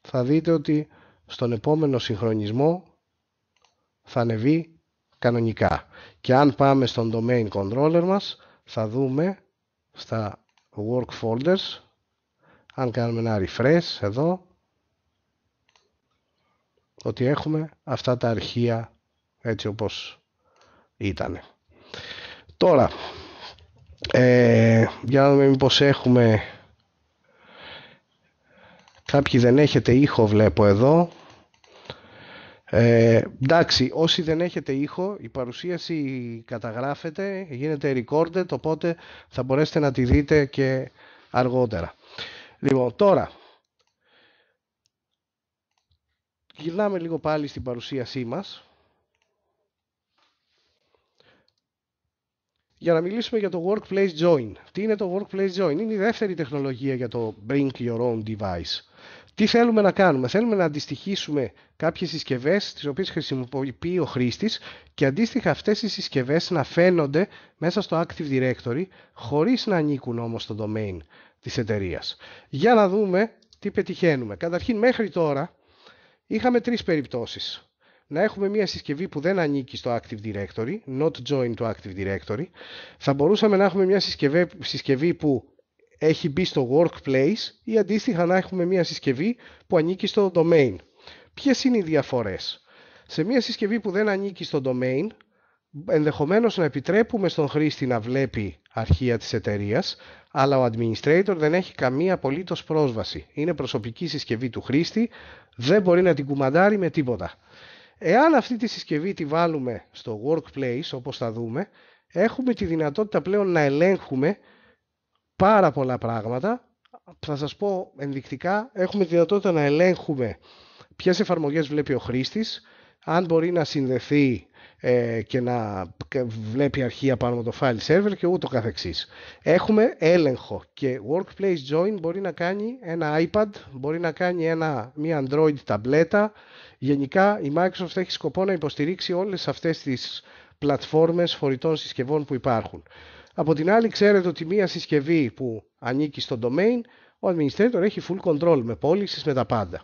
θα δείτε ότι στον επόμενο συγχρονισμό θα ανεβεί κανονικά. Και αν πάμε στον domain controller μας, θα δούμε στα work folders, αν κάνουμε ένα refresh εδώ, ότι έχουμε αυτά τα αρχεία έτσι όπως ήταν. Τώρα, ε, για να δούμε μήπως έχουμε... Κάποιοι δεν έχετε ήχο βλέπω εδώ. Ε, εντάξει, όσοι δεν έχετε ήχο, η παρουσίαση καταγράφεται, γίνεται recorded, οπότε θα μπορέσετε να τη δείτε και αργότερα. Λοιπόν, τώρα, Γυρνάμε λίγο πάλι στην παρουσίασή μας. Για να μιλήσουμε για το Workplace Join. Τι είναι το Workplace Join. Είναι η δεύτερη τεχνολογία για το Bring Your Own Device. Τι θέλουμε να κάνουμε. Θέλουμε να αντιστοιχίσουμε κάποιες συσκευές τις οποίες χρησιμοποιεί ο χρήστης και αντίστοιχα αυτές οι συσκευές να φαίνονται μέσα στο Active Directory χωρίς να ανήκουν όμως στο domain της εταιρείας. Για να δούμε τι πετυχαίνουμε. Καταρχήν μέχρι τώρα είχαμε τρεις περιπτώσεις. Να έχουμε μια συσκευή που δεν ανήκει στο Active Directory, not join to Active Directory. Θα μπορούσαμε να έχουμε μια συσκευή, συσκευή που έχει μπει στο workplace ή αντίστοιχα να έχουμε μια συσκευή που ανήκει στο domain. Ποιες είναι οι διαφορές. Σε μια συσκευή που δεν ανήκει στο domain ενδεχομένως να επιτρέπουμε στον χρήστη να βλέπει αρχεία της εταιρείας, αλλά ο administrator δεν έχει καμία απολύτως πρόσβαση. Είναι προσωπική συσκευή του χρήστη, δεν μπορεί να την κουμαντάρει με τίποτα. Εάν αυτή τη συσκευή τη βάλουμε στο workplace, όπως θα δούμε, έχουμε τη δυνατότητα πλέον να ελέγχουμε πάρα πολλά πράγματα. Θα σας πω ενδεικτικά, έχουμε τη δυνατότητα να ελέγχουμε ποιες εφαρμογές βλέπει ο χρήστης, αν μπορεί να συνδεθεί ε, και να βλέπει αρχεία πάνω από το file server και ούτω καθεξής. Έχουμε έλεγχο και Workplace Join μπορεί να κάνει ένα iPad, μπορεί να κάνει ένα, μια Android ταμπλέτα. Γενικά η Microsoft έχει σκοπό να υποστηρίξει όλες αυτές τις πλατφόρμες φορητών συσκευών που υπάρχουν. Από την άλλη ξέρετε ότι μία συσκευή που ανήκει στο domain, ο administrator έχει full control με πώληση με τα πάντα.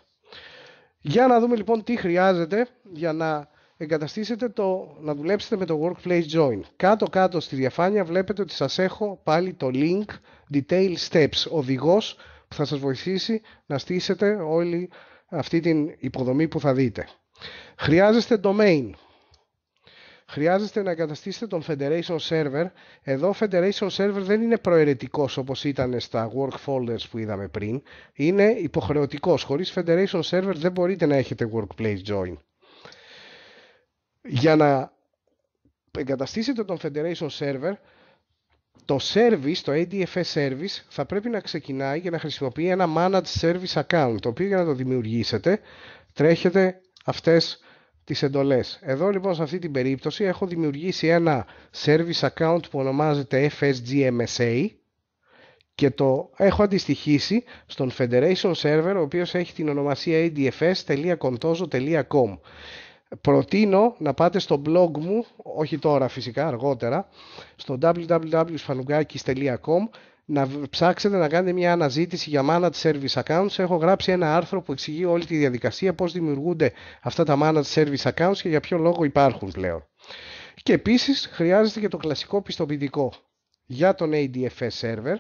Για να δούμε λοιπόν τι χρειάζεται για να εγκαταστήσετε το, να δουλέψετε με το Workplace Join. Κάτω-κάτω στη διαφάνεια βλέπετε ότι σας έχω πάλι το link Detail Steps, οδηγός που θα σας βοηθήσει να στήσετε όλη αυτή την υποδομή που θα δείτε. Χρειάζεστε domain. Χρειάζεστε να εγκαταστήσετε τον Federation Server. Εδώ Federation Server δεν είναι προαιρετικός όπως ήταν στα work folders που είδαμε πριν. Είναι υποχρεωτικός. Χωρίς Federation Server δεν μπορείτε να έχετε Workplace Join για να εγκαταστήσετε τον Federation Server, το service, το ADFS service, θα πρέπει να ξεκινάει για να χρησιμοποιεί ένα Managed Service Account, το οποίο για να το δημιουργήσετε τρέχετε αυτές τις εντολές. Εδώ λοιπόν σε αυτή την περίπτωση έχω δημιουργήσει ένα Service Account που ονομάζεται FSGMSA και το έχω αντιστοιχίσει στον Federation Server, ο οποίος έχει την ονομασία adfs.contoso.com προτείνω να πάτε στο blog μου, όχι τώρα φυσικά, αργότερα, στο www.sfanugakis.com να ψάξετε να κάνετε μια αναζήτηση για managed service accounts. Έχω γράψει ένα άρθρο που εξηγεί όλη τη διαδικασία, πώς δημιουργούνται αυτά τα managed service accounts και για ποιο λόγο υπάρχουν πλέον. Και επίσης χρειάζεται και το κλασικό πιστοποιητικό για τον ADFS server.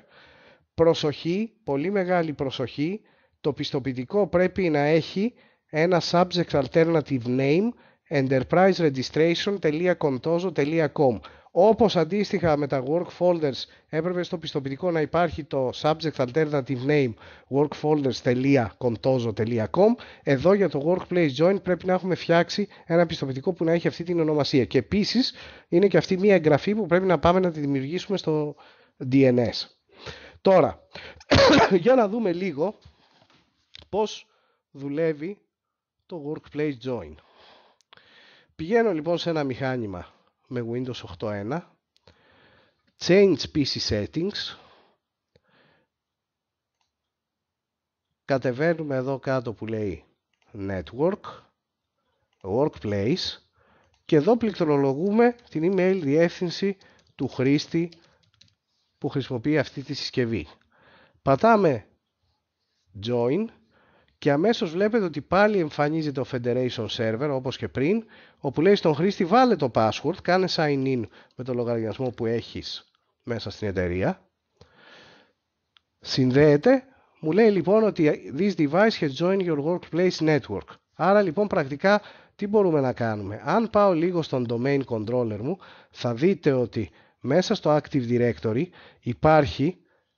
Προσοχή, πολύ μεγάλη προσοχή, το πιστοποιητικό πρέπει να έχει ένα subject alternative name Enterprise enterpriseregistration.contoso.com όπως αντίστοιχα με τα work folders έπρεπε στο πιστοποιητικό να υπάρχει το subject alternative name workfolders.contoso.com εδώ για το workplace join πρέπει να έχουμε φτιάξει ένα πιστοποιητικό που να έχει αυτή την ονομασία και επίσης είναι και αυτή μια εγγραφή που πρέπει να πάμε να τη δημιουργήσουμε στο DNS. Τώρα, για να δούμε λίγο πώς δουλεύει το Workplace Join. Πηγαίνω λοιπόν σε ένα μηχάνημα με Windows 8.1, Change PC Settings, κατεβαίνουμε εδώ κάτω που λέει Network, Workplace και εδώ πληκτρολογούμε την email διεύθυνση του χρήστη που χρησιμοποιεί αυτή τη συσκευή. Πατάμε Join και αμέσως βλέπετε ότι πάλι εμφανίζεται ο Federation Server όπως και πριν όπου λέει στον χρήστη βάλε το password, κάνε sign in με το λογαριασμό που έχεις μέσα στην εταιρεία συνδέεται μου λέει λοιπόν ότι this device has joined your workplace network άρα λοιπόν πρακτικά τι μπορούμε να κάνουμε αν πάω λίγο στον domain controller μου θα δείτε ότι μέσα στο Active Directory υπάρχει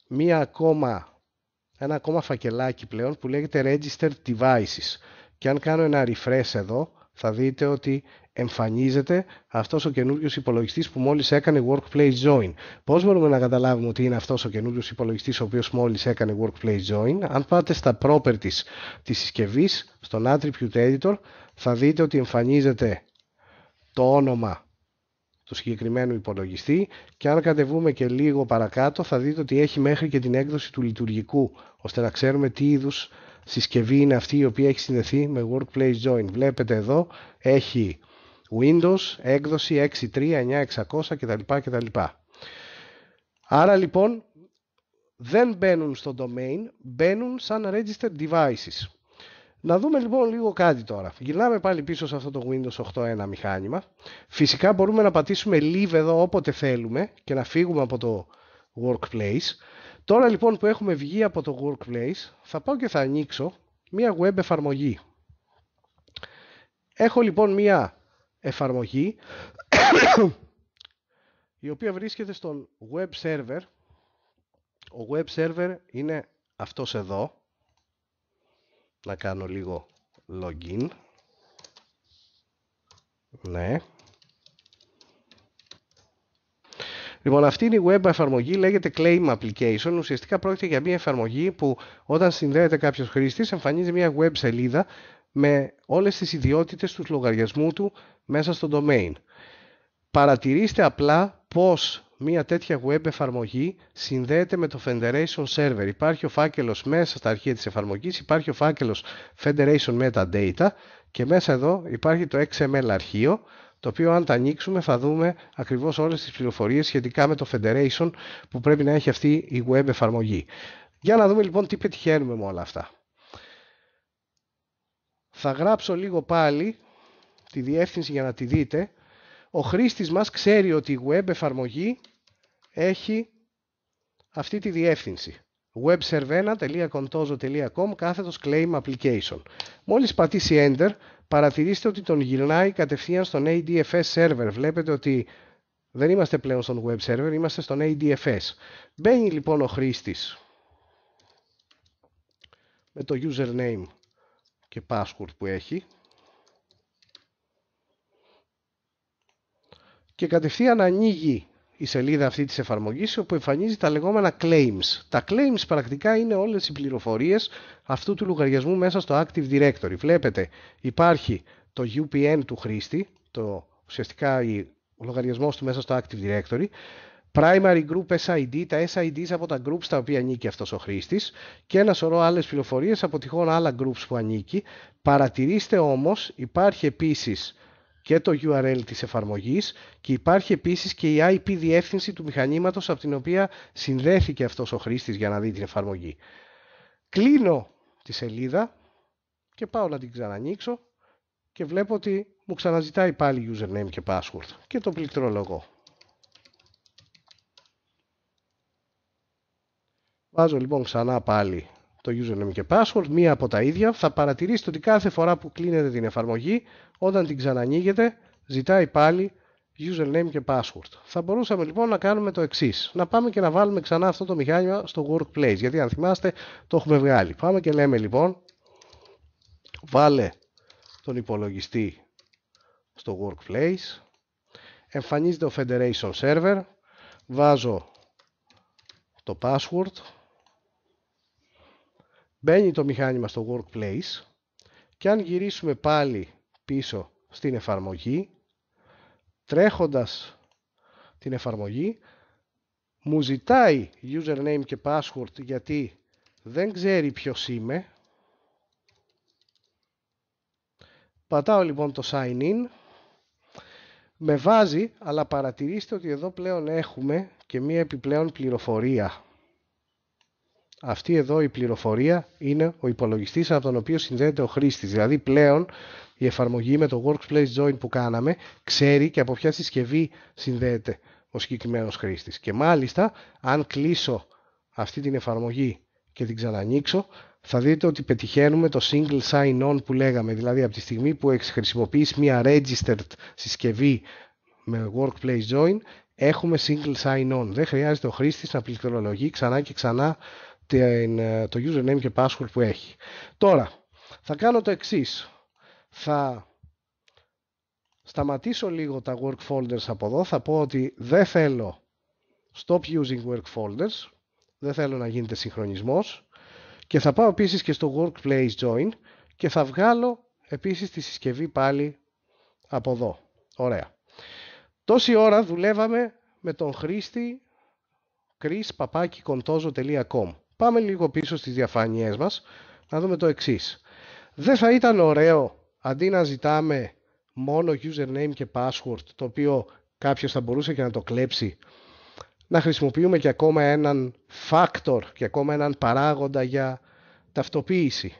μία ακόμα ένα ακόμα φακελάκι πλέον που λέγεται Register Devices. Και αν κάνω ένα refresh εδώ, θα δείτε ότι εμφανίζεται αυτός ο καινούριος υπολογιστής που μόλις έκανε Workplace Join. Πώς μπορούμε να καταλάβουμε ότι είναι αυτός ο καινούριος υπολογιστής ο οποίος μόλις έκανε Workplace Join. Αν πάτε στα Properties της συσκευής, στον Attribute Editor, θα δείτε ότι εμφανίζεται το όνομα του συγκεκριμένου υπολογιστή και αν κατεβούμε και λίγο παρακάτω θα δείτε ότι έχει μέχρι και την έκδοση του λειτουργικού ώστε να ξέρουμε τι είδους συσκευή είναι αυτή η οποία έχει συνδεθεί με Workplace Join. Βλέπετε εδώ έχει Windows, έκδοση 6.3.9.600 κτλ. κτλ. Άρα λοιπόν δεν μπαίνουν στο domain, μπαίνουν σαν registered devices. Να δούμε λοιπόν λίγο κάτι τώρα. Γυρνάμε πάλι πίσω σε αυτό το Windows 8.1 μηχάνημα. Φυσικά μπορούμε να πατήσουμε leave εδώ όποτε θέλουμε και να φύγουμε από το workplace. Τώρα λοιπόν που έχουμε βγει από το workplace θα πάω και θα ανοίξω μία web εφαρμογή. Έχω λοιπόν μία εφαρμογή η οποία βρίσκεται στον web server. Ο web server είναι αυτός εδώ να κάνω λίγο login. Ναι. Λοιπόν, αυτή είναι η web εφαρμογή, λέγεται Claim Application. Ουσιαστικά πρόκειται για μια εφαρμογή που όταν συνδέεται κάποιος χρήστης, εμφανίζει μια web σελίδα με όλες τις ιδιότητες του λογαριασμού του μέσα στο domain. Παρατηρήστε απλά πώς μια τέτοια web εφαρμογή συνδέεται με το Federation Server. Υπάρχει ο φάκελος μέσα στα αρχεία της εφαρμογής, υπάρχει ο φάκελος Federation Metadata και μέσα εδώ υπάρχει το XML αρχείο, το οποίο αν τα ανοίξουμε θα δούμε ακριβώς όλες τις πληροφορίες σχετικά με το Federation που πρέπει να έχει αυτή η web εφαρμογή. Για να δούμε λοιπόν τι πετυχαίνουμε με όλα αυτά. Θα γράψω λίγο πάλι τη διεύθυνση για να τη δείτε. Ο χρήστης μας ξέρει ότι η web εφαρμογή έχει αυτή τη διεύθυνση webservena.contoso.com κάθετος claim application. Μόλις πατήσει enter παρατηρήστε ότι τον γυρνάει κατευθείαν στον ADFS server. Βλέπετε ότι δεν είμαστε πλέον στον web server, είμαστε στον ADFS. Μπαίνει λοιπόν ο χρήστης με το username και password που έχει και κατευθείαν ανοίγει η σελίδα αυτή της εφαρμογής όπου εμφανίζει τα λεγόμενα claims. Τα claims πρακτικά είναι όλες οι πληροφορίες αυτού του λογαριασμού μέσα στο Active Directory. Βλέπετε υπάρχει το UPN του χρήστη, το, ουσιαστικά ο λογαριασμός του μέσα στο Active Directory, primary group SID, τα SIDs από τα groups τα οποία ανήκει αυτός ο χρήστης και ένα σωρό άλλες πληροφορίες από τυχόν άλλα groups που ανήκει. Παρατηρήστε όμως υπάρχει επίσης και το URL της εφαρμογής και υπάρχει επίσης και η IP διεύθυνση του μηχανήματος από την οποία συνδέθηκε αυτός ο χρήστης για να δει την εφαρμογή. Κλείνω τη σελίδα και πάω να την ξανανοίξω και βλέπω ότι μου ξαναζητάει πάλι username και password και το πληκτρολογώ. Βάζω λοιπόν ξανά πάλι το username και password, μία από τα ίδια, θα παρατηρήσετε ότι κάθε φορά που κλείνετε την εφαρμογή, όταν την ξανανοίγετε, ζητάει πάλι username και password. Θα μπορούσαμε λοιπόν να κάνουμε το εξής. Να πάμε και να βάλουμε ξανά αυτό το μηχάνημα στο workplace, γιατί αν θυμάστε το έχουμε βγάλει. Πάμε και λέμε λοιπόν, βάλε τον υπολογιστή στο workplace, εμφανίζεται ο federation server, βάζω το password, Μπαίνει το μηχάνημα στο Workplace και αν γυρίσουμε πάλι πίσω στην εφαρμογή, τρέχοντας την εφαρμογή, μου ζητάει username και password γιατί δεν ξέρει ποιος είμαι. Πατάω λοιπόν το sign in. Με βάζει, αλλά παρατηρήστε ότι εδώ πλέον έχουμε και μία επιπλέον πληροφορία αυτή εδώ η πληροφορία είναι ο υπολογιστής από τον οποίο συνδέεται ο χρήστης. Δηλαδή πλέον η εφαρμογή με το Workplace Join που κάναμε ξέρει και από ποια συσκευή συνδέεται ο συγκεκριμένος χρήστης. Και μάλιστα αν κλείσω αυτή την εφαρμογή και την ξανανοίξω θα δείτε ότι πετυχαίνουμε το single sign-on που λέγαμε. Δηλαδή από τη στιγμή που έχεις μια registered συσκευή με Workplace Join έχουμε single sign-on. Δεν χρειάζεται ο χρήστης να πληκτρολογεί ξανά και ξανά το username και password που έχει. Τώρα, θα κάνω το εξής. Θα σταματήσω λίγο τα work folders από εδώ. Θα πω ότι δεν θέλω stop using work folders. Δεν θέλω να γίνεται συγχρονισμός. Και θα πάω επίσης και στο workplace join και θα βγάλω επίσης τη συσκευή πάλι από εδώ. Ωραία. Τόση ώρα δουλεύαμε με τον χρήστη chrispapakikontozo.com Πάμε λίγο πίσω στις διαφάνειές μας να δούμε το εξής. Δεν θα ήταν ωραίο αντί να ζητάμε μόνο username και password το οποίο κάποιος θα μπορούσε και να το κλέψει να χρησιμοποιούμε και ακόμα έναν factor και ακόμα έναν παράγοντα για ταυτοποίηση.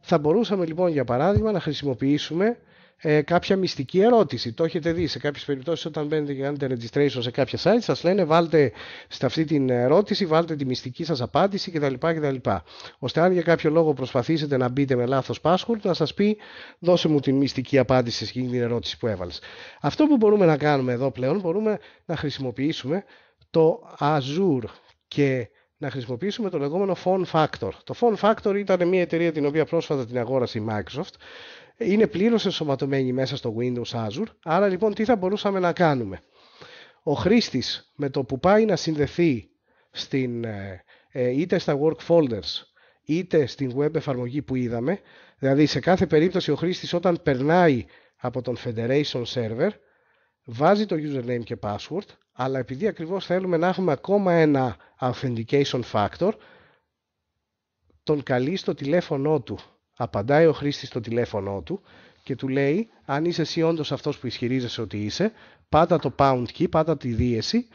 Θα μπορούσαμε λοιπόν για παράδειγμα να χρησιμοποιήσουμε ε, κάποια μυστική ερώτηση. Το έχετε δει σε κάποιες περιπτώσεις όταν μπαίνετε και κάνετε registration σε κάποια site, σας λένε βάλτε σε αυτή την ερώτηση, βάλτε τη μυστική σας απάντηση κτλ. κτλ. Ώστε αν για κάποιο λόγο προσπαθήσετε να μπείτε με λάθος password, να σας πει δώσε μου τη μυστική απάντηση σε εκείνη την ερώτηση που έβαλες. Αυτό που μπορούμε να κάνουμε εδώ πλέον, μπορούμε να χρησιμοποιήσουμε το Azure και να χρησιμοποιήσουμε το λεγόμενο Phone Factor. Το Phone Factor ήταν μια εταιρεία την οποία πρόσφατα την αγόρασε η Microsoft, είναι πλήρως ενσωματωμένη μέσα στο Windows Azure. Άρα λοιπόν τι θα μπορούσαμε να κάνουμε. Ο χρήστης με το που πάει να συνδεθεί στην, ε, ε, είτε στα work folders είτε στην web εφαρμογή που είδαμε, δηλαδή σε κάθε περίπτωση ο χρήστης όταν περνάει από τον Federation Server βάζει το username και password, αλλά επειδή ακριβώς θέλουμε να έχουμε ακόμα ένα authentication factor, τον καλεί στο τηλέφωνό του Απαντάει ο χρήστης στο τηλέφωνο του και του λέει αν είσαι εσύ όντως αυτός που ισχυρίζεσαι ότι είσαι, πάτα το pound key, πάτα τη δίεση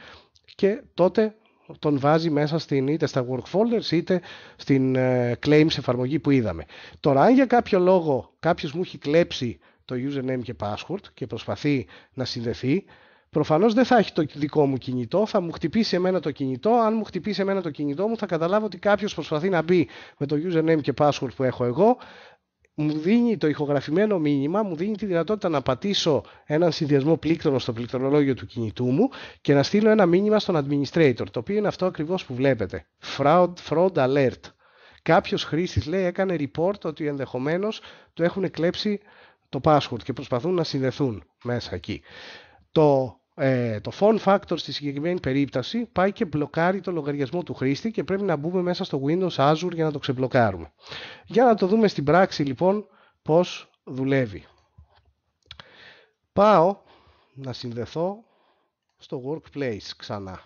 και τότε τον βάζει μέσα στην, είτε στα work folders είτε στην ε, claims εφαρμογή που είδαμε. Τώρα αν για κάποιο λόγο κάποιος μου έχει κλέψει το username και password και προσπαθεί να συνδεθεί, Προφανώς δεν θα έχει το δικό μου κινητό, θα μου χτυπήσει εμένα το κινητό. Αν μου χτυπήσει εμένα το κινητό μου θα καταλάβω ότι κάποιος προσπαθεί να μπει με το username και password που έχω εγώ. Μου δίνει το ηχογραφημένο μήνυμα, μου δίνει τη δυνατότητα να πατήσω έναν συνδυασμό πλήκτρων στο πληκτρολόγιο του κινητού μου και να στείλω ένα μήνυμα στον administrator, το οποίο είναι αυτό ακριβώς που βλέπετε. Fraud, fraud alert. Κάποιος χρήστης λέει έκανε report ότι ενδεχομένως του έχουν κλέψει το password και προσπαθούν να συνδεθούν μέσα εκεί. Το ε, το phone factor στη συγκεκριμένη περίπτωση πάει και μπλοκάρει το λογαριασμό του χρήστη και πρέπει να μπούμε μέσα στο Windows Azure για να το ξεμπλοκάρουμε. Για να το δούμε στην πράξη λοιπόν πώς δουλεύει. Πάω να συνδεθώ στο Workplace ξανά.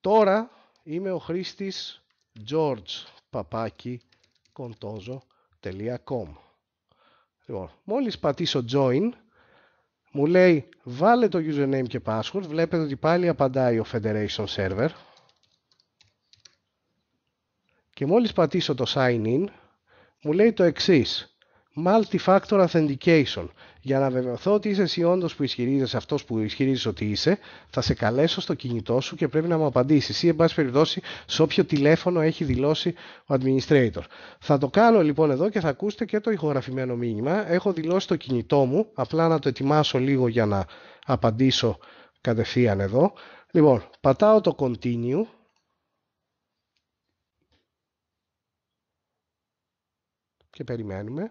Τώρα είμαι ο χρήστης George παπάκι κοντόζο.com Λοιπόν, μόλις πατήσω join μου λέει βάλε το username και password. Βλέπετε ότι πάλι απαντάει ο Federation Server. Και μόλις πατήσω το sign in μου λέει το εξής multi-factor authentication. Για να βεβαιωθώ ότι είσαι εσύ όντως που ισχυρίζεσαι αυτός που ισχυρίζεις ότι είσαι, θα σε καλέσω στο κινητό σου και πρέπει να μου απαντήσεις ή, εν πάση περιπτώσει, σε όποιο τηλέφωνο έχει δηλώσει ο administrator. Θα το κάνω λοιπόν εδώ και θα ακούσετε και το ηχογραφημένο μήνυμα. Έχω δηλώσει το κινητό μου, απλά να το ετοιμάσω λίγο για να απαντήσω κατευθείαν εδώ. Λοιπόν, πατάω το continue. Και περιμένουμε.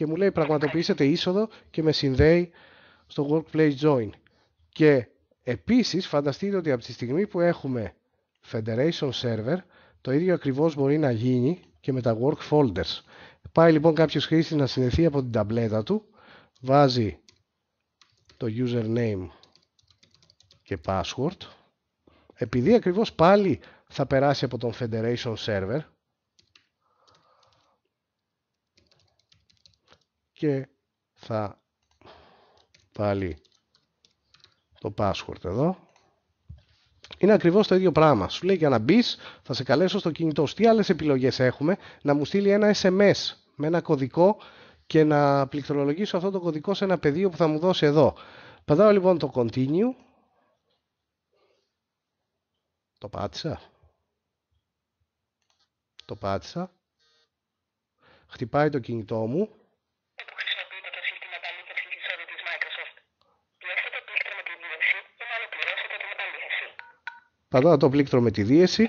και μου λέει πραγματοποιήσετε είσοδο και με συνδέει στο Workplace Join. Και επίσης φανταστείτε ότι από τη στιγμή που έχουμε Federation Server, το ίδιο ακριβώς μπορεί να γίνει και με τα Work Folders. Πάει λοιπόν κάποιος χρήστης να συνδεθεί από την ταμπλέτα του, βάζει το username και password, επειδή ακριβώς πάλι θα περάσει από τον Federation Server, και θα βάλει το password εδώ. Είναι ακριβώς το ίδιο πράγμα. Σου λέει για να μπεις, θα σε καλέσω στο κινητό σου. Τι άλλες επιλογές έχουμε, να μου στείλει ένα SMS με ένα κωδικό και να πληκτρολογήσω αυτό το κωδικό σε ένα πεδίο που θα μου δώσει εδώ. Πατάω λοιπόν το continue. Το πάτησα. Το πάτησα. Χτυπάει το κινητό μου. Πατάω το πλήκτρο με τη διέση,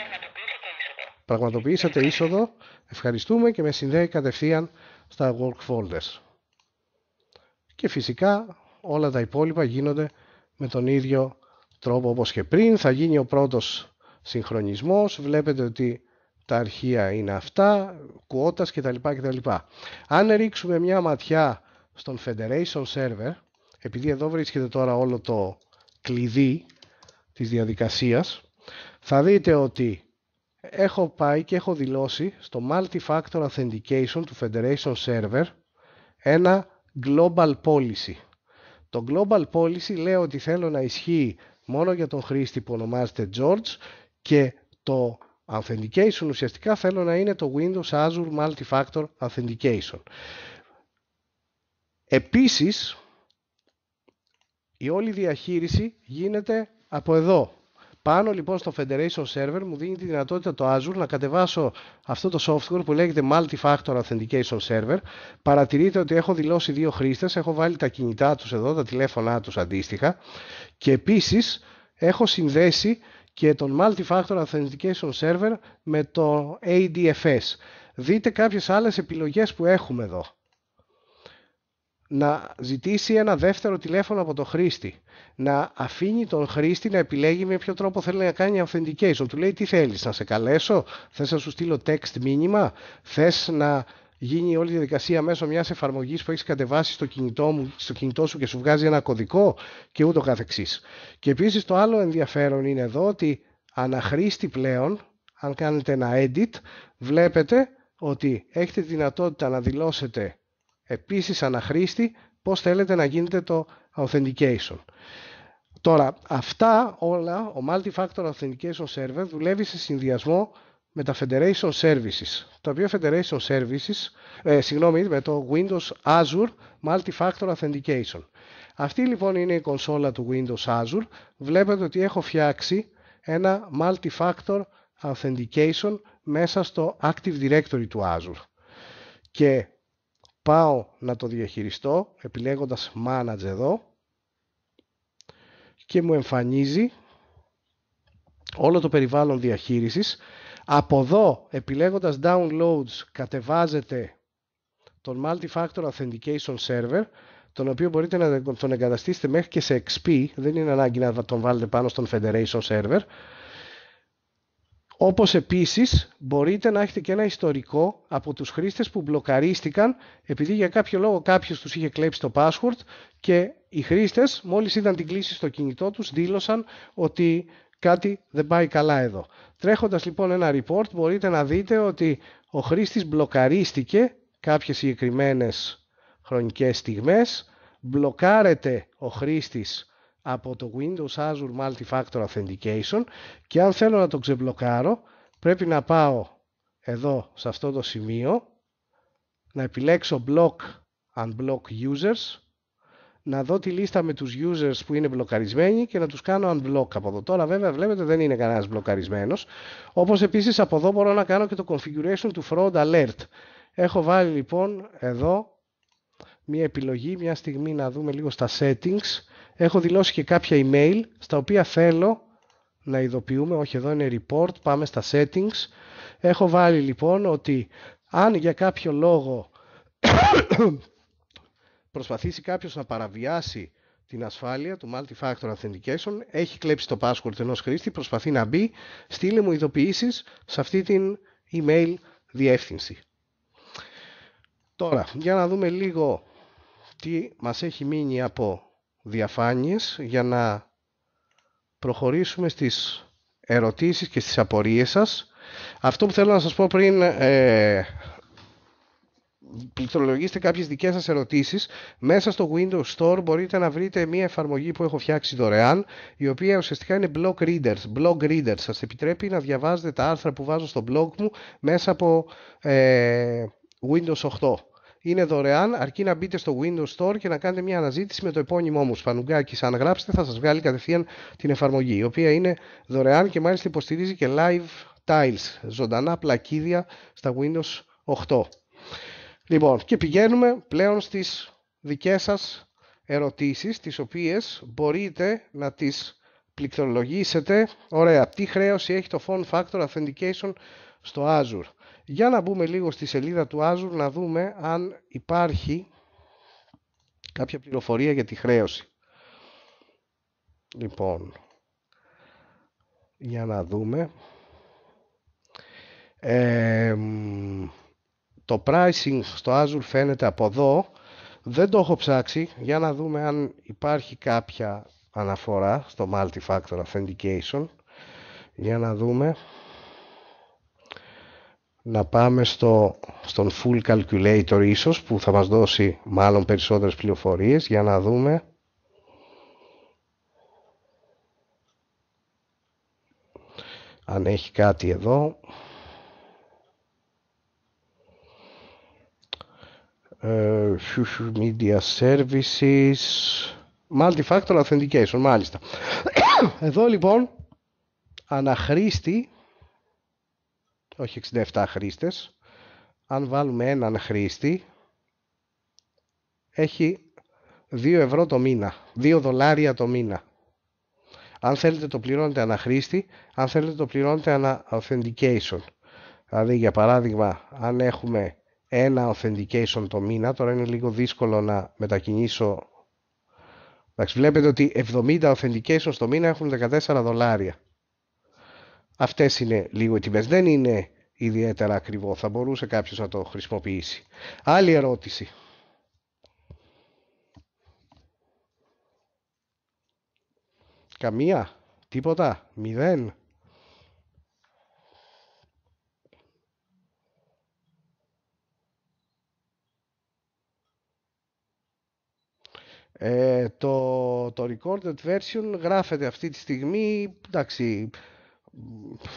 Πραγματοποιήσατε είσοδο. Ευχαριστούμε και με συνδέει κατευθείαν στα work folders. Και φυσικά όλα τα υπόλοιπα γίνονται με τον ίδιο τρόπο όπως και πριν. Θα γίνει ο πρώτος συγχρονισμός. Βλέπετε ότι τα αρχεία είναι αυτά, κουότας κτλ. κτλ. Αν ρίξουμε μια ματιά στον Federation Server, επειδή εδώ βρίσκεται τώρα όλο το κλειδί της διαδικασίας, θα δείτε ότι έχω πάει και έχω δηλώσει στο Multi-Factor Authentication του Federation Server ένα Global Policy. Το Global Policy λέω ότι θέλω να ισχύει μόνο για τον χρήστη που ονομάζεται George και το Authentication ουσιαστικά θέλω να είναι το Windows Azure Multi-Factor Authentication. Επίσης, η όλη διαχείριση γίνεται από εδώ, πάνω λοιπόν στο Federation Server μου δίνει τη δυνατότητα το Azure να κατεβάσω αυτό το software που λέγεται Multi-Factor Authentication Server. Παρατηρείτε ότι έχω δηλώσει δύο χρήστες, έχω βάλει τα κινητά τους εδώ, τα τηλέφωνά τους αντίστοιχα και επίσης έχω συνδέσει και τον Multi-Factor Authentication Server με το ADFS. Δείτε κάποιες άλλες επιλογές που έχουμε εδώ να ζητήσει ένα δεύτερο τηλέφωνο από τον χρήστη. Να αφήνει τον χρήστη να επιλέγει με ποιο τρόπο θέλει να κάνει authentication. Του λέει τι θέλεις, να σε καλέσω, θες να σου στείλω text μήνυμα, θες να γίνει όλη η διαδικασία μέσω μιας εφαρμογής που έχεις κατεβάσει στο κινητό, μου, στο κινητό σου και σου βγάζει ένα κωδικό και ούτω καθεξής. Και επίσης το άλλο ενδιαφέρον είναι εδώ ότι αναχρήστη πλέον, αν κάνετε ένα edit, βλέπετε ότι έχετε τη δυνατότητα να δηλώσετε επίσης αναχρήστη πώς θέλετε να γίνεται το authentication. Τώρα, αυτά όλα, ο Multi-Factor Authentication Server δουλεύει σε συνδυασμό με τα Federation Services, Το οποίο Federation Services, ε, συγγνώμη, με το Windows Azure Multi-Factor Authentication. Αυτή λοιπόν είναι η κονσόλα του Windows Azure. Βλέπετε ότι έχω φτιάξει ένα Multi-Factor Authentication μέσα στο Active Directory του Azure. Και πάω να το διαχειριστώ επιλέγοντας Manage εδώ και μου εμφανίζει όλο το περιβάλλον διαχείρισης. Από εδώ επιλέγοντας downloads κατεβάζεται τον Multi-Factor Authentication Server τον οποίο μπορείτε να τον εγκαταστήσετε μέχρι και σε XP, δεν είναι ανάγκη να τον βάλετε πάνω στον Federation Server. Όπως επίσης μπορείτε να έχετε και ένα ιστορικό από τους χρήστες που μπλοκαρίστηκαν επειδή για κάποιο λόγο κάποιος τους είχε κλέψει το password και οι χρήστες μόλις είδαν την κλίση στο κινητό τους δήλωσαν ότι κάτι δεν πάει καλά εδώ. Τρέχοντας λοιπόν ένα report μπορείτε να δείτε ότι ο χρήστης μπλοκαρίστηκε κάποιες συγκεκριμένες χρονικές στιγμές, μπλοκάρεται ο χρήστης από το Windows Azure Multi-Factor Authentication και αν θέλω να το ξεμπλοκάρω πρέπει να πάω εδώ σε αυτό το σημείο να επιλέξω Block Unblock Users να δω τη λίστα με τους users που είναι μπλοκαρισμένοι και να τους κάνω unblock από εδώ. Τώρα βέβαια βλέπετε δεν είναι κανένας μπλοκαρισμένος. Όπως επίσης από εδώ μπορώ να κάνω και το configuration του fraud alert. Έχω βάλει λοιπόν εδώ μια επιλογή, μια στιγμή να δούμε λίγο στα settings Έχω δηλώσει και κάποια email στα οποία θέλω να ειδοποιούμε, όχι εδώ είναι report, πάμε στα settings. Έχω βάλει λοιπόν ότι αν για κάποιο λόγο προσπαθήσει κάποιος να παραβιάσει την ασφάλεια του Multi-Factor Authentication, έχει κλέψει το password ενός χρήστη, προσπαθεί να μπει, στείλε μου ειδοποιήσεις σε αυτή την email διεύθυνση. Τώρα, για να δούμε λίγο τι μας έχει μείνει από διαφάνειες για να προχωρήσουμε στις ερωτήσεις και στις απορίες σας. Αυτό που θέλω να σας πω πριν ε, πληκτρολογήστε κάποιες δικές σας ερωτήσεις. Μέσα στο Windows Store μπορείτε να βρείτε μια εφαρμογή που έχω φτιάξει δωρεάν, η οποία ουσιαστικά είναι Blog Readers. Blog Readers σας επιτρέπει να διαβάζετε τα άρθρα που βάζω στο blog μου μέσα από ε, Windows 8. Είναι δωρεάν, αρκεί να μπείτε στο Windows Store και να κάνετε μια αναζήτηση με το επώνυμό μου. Σφανουγκάκης, αν γράψετε, θα σας βγάλει κατευθείαν την εφαρμογή, η οποία είναι δωρεάν και μάλιστα υποστηρίζει και live tiles, ζωντανά πλακίδια στα Windows 8. Λοιπόν, και πηγαίνουμε πλέον στις δικές σας ερωτήσεις, τις οποίες μπορείτε να τις πληκτρολογήσετε. Ωραία, τι χρέωση έχει το Phone Factor Authentication στο Azure. Για να μπούμε λίγο στη σελίδα του Azure να δούμε αν υπάρχει κάποια πληροφορία για τη χρέωση. Λοιπόν, για να δούμε. το pricing στο Azure φαίνεται από εδώ. Δεν το έχω ψάξει. Για να δούμε αν υπάρχει κάποια αναφορά στο Multi-Factor Authentication. Για να δούμε να πάμε στο, στον full calculator ίσως που θα μας δώσει μάλλον περισσότερες πληροφορίες για να δούμε αν έχει κάτι εδώ ε, social media services multi authentication μάλιστα εδώ λοιπόν αναχρήστη όχι 67 χρήστες. Αν βάλουμε έναν χρήστη, έχει 2 ευρώ το μήνα, 2 δολάρια το μήνα. Αν θέλετε το πληρώνετε ένα χρήστη, αν θέλετε το πληρώνετε ανα authentication. Δηλαδή για παράδειγμα, αν έχουμε ένα authentication το μήνα, τώρα είναι λίγο δύσκολο να μετακινήσω. Εντάξει, βλέπετε ότι 70 authentication το μήνα έχουν 14 δολάρια. Αυτές είναι λίγο οι τιμές. Δεν είναι ιδιαίτερα ακριβό. Θα μπορούσε κάποιος να το χρησιμοποιήσει. Άλλη ερώτηση. Καμία. Τίποτα. Μηδέν. Ε, το, το recorded version γράφεται αυτή τη στιγμή, εντάξει,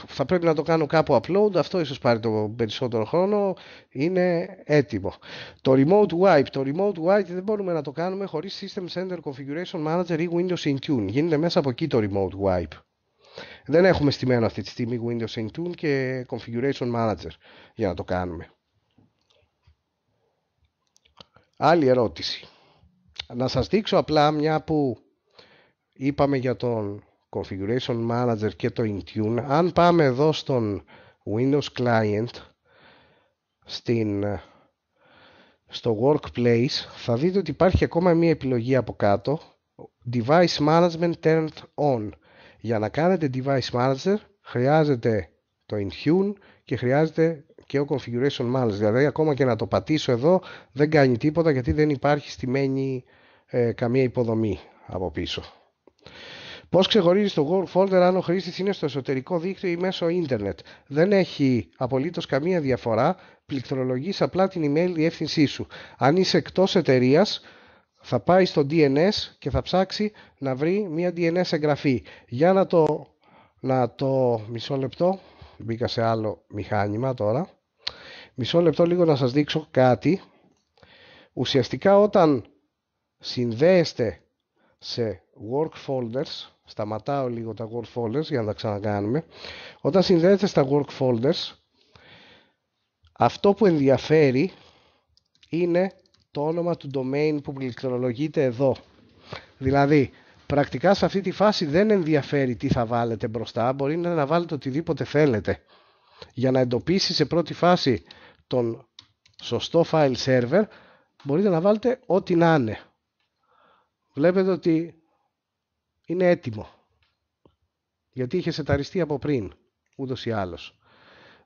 θα πρέπει να το κάνω κάπου upload, αυτό ίσως πάρει το περισσότερο χρόνο, είναι έτοιμο. Το remote wipe, το remote wipe δεν μπορούμε να το κάνουμε χωρίς System Center Configuration Manager ή Windows in Tune, γίνεται μέσα από εκεί το remote wipe. Δεν έχουμε στημένο αυτή τη στιγμή Windows in και Configuration Manager για να το κάνουμε. Άλλη ερώτηση. Να σας δείξω απλά μια που είπαμε για τον Configuration Manager και το Intune. Αν πάμε εδώ στον Windows Client, στην, στο Workplace, θα δείτε ότι υπάρχει ακόμα μία επιλογή από κάτω, Device Management Turned On. Για να κάνετε Device Manager χρειάζεται το Intune και χρειάζεται και ο Configuration Manager. Δηλαδή ακόμα και να το πατήσω εδώ δεν κάνει τίποτα γιατί δεν υπάρχει στημένη ε, καμία υποδομή από πίσω. Πώς ξεχωρίζει το work Folder αν ο χρήστης είναι στο εσωτερικό δίκτυο ή μέσω ίντερνετ. Δεν έχει απολύτως καμία διαφορά. Πληκτρολογείς απλά την email διεύθυνσή σου. Αν είσαι εκτός εταιρείας, θα πάει στο DNS και θα ψάξει να βρει μια DNS εγγραφή. Για να το. Να το μισό λεπτό. Μπήκα σε άλλο μηχάνημα τώρα. Μισό λεπτό λίγο να σας δείξω κάτι. Ουσιαστικά όταν συνδέεστε σε work folders σταματάω λίγο τα work folders για να τα ξανακάνουμε όταν συνδέεται στα work folders αυτό που ενδιαφέρει είναι το όνομα του domain που πληκτρολογείται εδώ δηλαδή πρακτικά σε αυτή τη φάση δεν ενδιαφέρει τι θα βάλετε μπροστά μπορεί να βάλετε οτιδήποτε θέλετε για να εντοπίσει σε πρώτη φάση τον σωστό file server μπορείτε να βάλετε ό,τι να είναι βλέπετε ότι είναι έτοιμο. Γιατί είχε σεταριστεί από πριν, ούτως ή άλλως.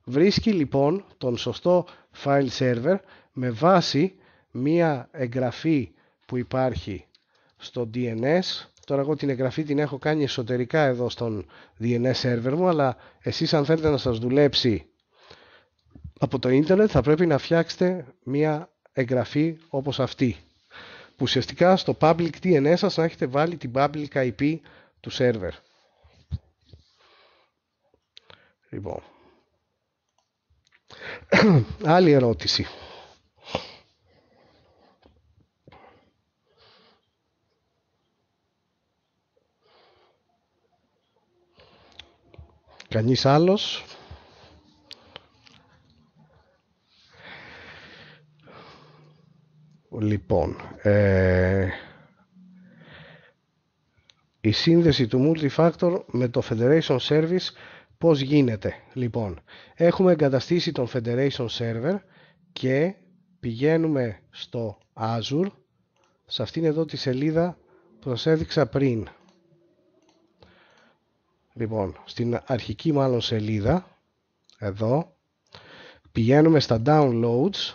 Βρίσκει λοιπόν τον σωστό file server με βάση μία εγγραφή που υπάρχει στο DNS. Τώρα εγώ την εγγραφή την έχω κάνει εσωτερικά εδώ στον DNS server μου, αλλά εσείς αν θέλετε να σας δουλέψει από το ίντερνετ θα πρέπει να φτιάξετε μία εγγραφή όπως αυτή που ουσιαστικά στο public DNS σας να έχετε βάλει την public IP του server. Λοιπόν. Άλλη ερώτηση. Κανείς άλλος. Λοιπόν, ε, η σύνδεση του Multifactor με το Federation Service πώς γίνεται. Λοιπόν, έχουμε εγκαταστήσει τον Federation Server και πηγαίνουμε στο Azure, σε αυτήν εδώ τη σελίδα που σας έδειξα πριν. Λοιπόν, στην αρχική μάλλον σελίδα, εδώ, πηγαίνουμε στα Downloads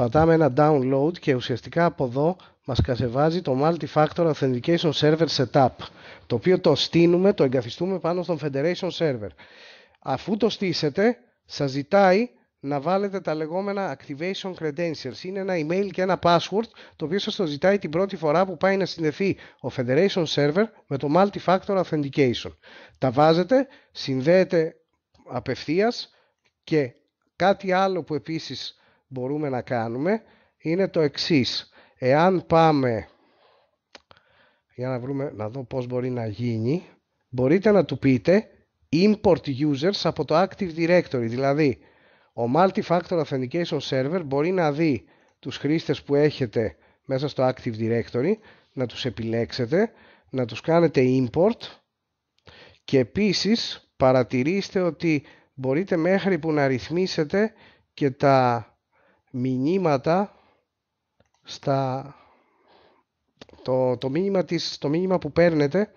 πατάμε ένα download και ουσιαστικά από εδώ μας κασεβάζει το Multi-Factor Authentication Server Setup το οποίο το στείνουμε, το εγκαθιστούμε πάνω στον Federation Server. Αφού το στήσετε, σας ζητάει να βάλετε τα λεγόμενα Activation Credentials. Είναι ένα email και ένα password το οποίο σας το ζητάει την πρώτη φορά που πάει να συνδεθεί ο Federation Server με το Multi-Factor Authentication. Τα βάζετε, συνδέεται απευθείας και κάτι άλλο που επίσης μπορούμε να κάνουμε είναι το εξής. Εάν πάμε, για να, βρούμε, να δω πώς μπορεί να γίνει, μπορείτε να του πείτε import users από το Active Directory, δηλαδή ο Multi-Factor Authentication Server μπορεί να δει τους χρήστες που έχετε μέσα στο Active Directory, να τους επιλέξετε, να τους κάνετε import και επίσης παρατηρήστε ότι μπορείτε μέχρι που να ρυθμίσετε και τα μηνύματα στα... Το, το, μήνυμα της, το μήνυμα που παίρνετε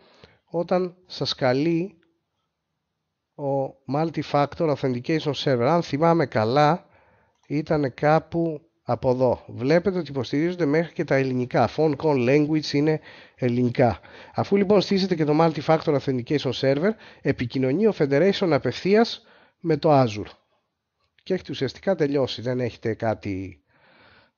όταν σας καλεί ο Multi-Factor Authentication Server. Αν θυμάμαι καλά, ήταν κάπου από εδώ. Βλέπετε ότι υποστηρίζονται μέχρι και τα ελληνικά. Phone call language είναι ελληνικά. Αφού λοιπόν στήσετε και το Multi-Factor Authentication Server, επικοινωνεί ο Federation απευθείας με το Azure και έχετε ουσιαστικά τελειώσει. Δεν έχετε κάτι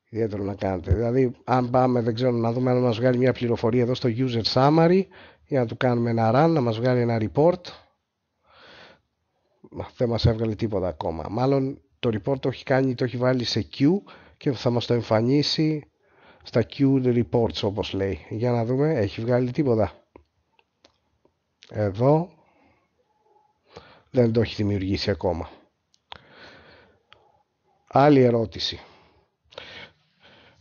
ιδιαίτερο να κάνετε. Δηλαδή, αν πάμε, δεν ξέρω, να δούμε αν μας βγάλει μια πληροφορία εδώ στο user summary για να του κάνουμε ένα run, να μας βγάλει ένα report. Δεν μας έβγαλε τίποτα ακόμα. Μάλλον το report το έχει κάνει, το έχει βάλει σε Queue και θα μας το εμφανίσει στα Q reports όπως λέει. Για να δούμε, έχει βγάλει τίποτα. Εδώ δεν το έχει δημιουργήσει ακόμα. Άλλη ερώτηση.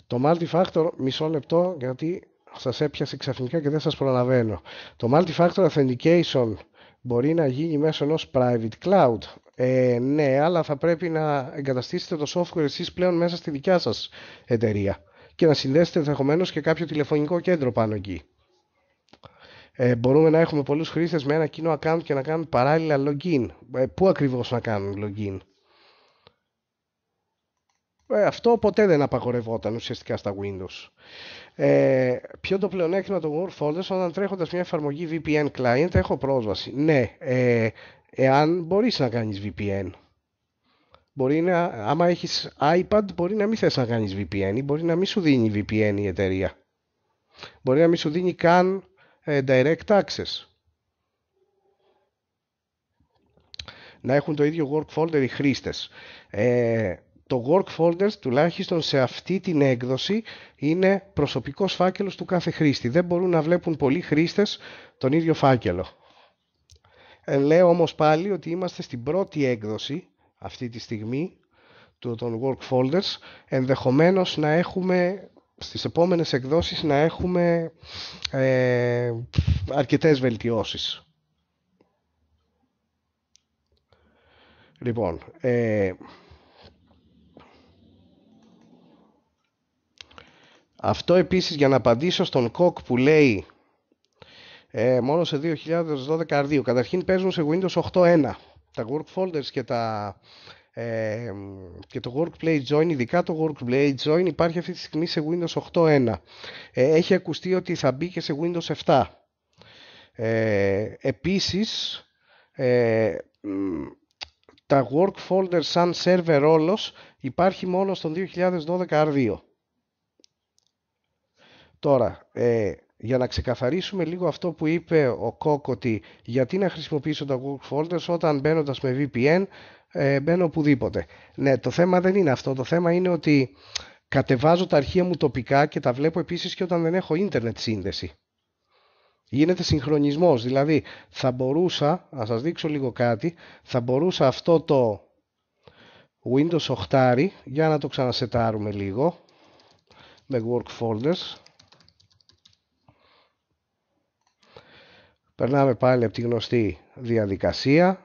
Το multi-factor, μισό λεπτό, γιατί σας έπιασε ξαφνικά και δεν σας προλαβαίνω. Το multi-factor authentication μπορεί να γίνει μέσω ενός private cloud. Ε, ναι, αλλά θα πρέπει να εγκαταστήσετε το software εσείς πλέον μέσα στη δικιά σας εταιρεία και να συνδέσετε ενδεχομένως και κάποιο τηλεφωνικό κέντρο πάνω εκεί. Ε, μπορούμε να έχουμε πολλούς χρήστες με ένα κοινό account και να κάνουν παράλληλα login. Ε, πού ακριβώς να κάνουν login. Ε, αυτό ποτέ δεν απαγορευόταν ουσιαστικά στα Windows. Ε, ποιο το πλεονέκτημα των Word όταν τρέχοντας μια εφαρμογή VPN client έχω πρόσβαση. Ναι, ε, εάν μπορείς να κάνεις VPN. Μπορεί να, άμα έχεις iPad μπορεί να μην θες να κάνεις VPN ή μπορεί να μην σου δίνει VPN η εταιρεία. Μπορεί να μην σου δίνει καν ε, direct access. Να έχουν το ίδιο work folder οι χρήστες. Ε, το work folders τουλάχιστον σε αυτή την έκδοση είναι προσωπικός φάκελος του κάθε χρήστη. Δεν μπορούν να βλέπουν πολλοί χρήστες τον ίδιο φάκελο. Ε, λέω όμως πάλι ότι είμαστε στην πρώτη έκδοση αυτή τη στιγμή των work folders. Ενδεχομένως να έχουμε στις επόμενες εκδόσεις να έχουμε ε, αρκετές βελτιώσεις. Λοιπόν, ε, Αυτό επίσης για να απαντήσω στον Κοκ που λέει ε, μόνο σε 2012 αρδίου. Καταρχήν παίζουν σε Windows 8.1. Τα work folders και, τα, ε, και το Workplay Join, ειδικά το Workplay Join υπάρχει αυτή τη στιγμή σε Windows 8.1. Ε, έχει ακουστεί ότι θα μπει και σε Windows 7. Ε, επίσης, ε, τα work folders σαν server όλος υπάρχει μόνο στον 2012 R2. Τώρα, ε, για να ξεκαθαρίσουμε λίγο αυτό που είπε ο Κόκ ότι γιατί να χρησιμοποιήσω τα Google Folders όταν μπαίνοντας με VPN ε, μπαίνω οπουδήποτε. Ναι, το θέμα δεν είναι αυτό. Το θέμα είναι ότι κατεβάζω τα αρχεία μου τοπικά και τα βλέπω επίσης και όταν δεν έχω ίντερνετ σύνδεση. Γίνεται συγχρονισμός, δηλαδή θα μπορούσα, να σας δείξω λίγο κάτι, θα μπορούσα αυτό το Windows 8, για να το ξανασετάρουμε λίγο, με Work Folders, Περνάμε πάλι από τη γνωστή διαδικασία.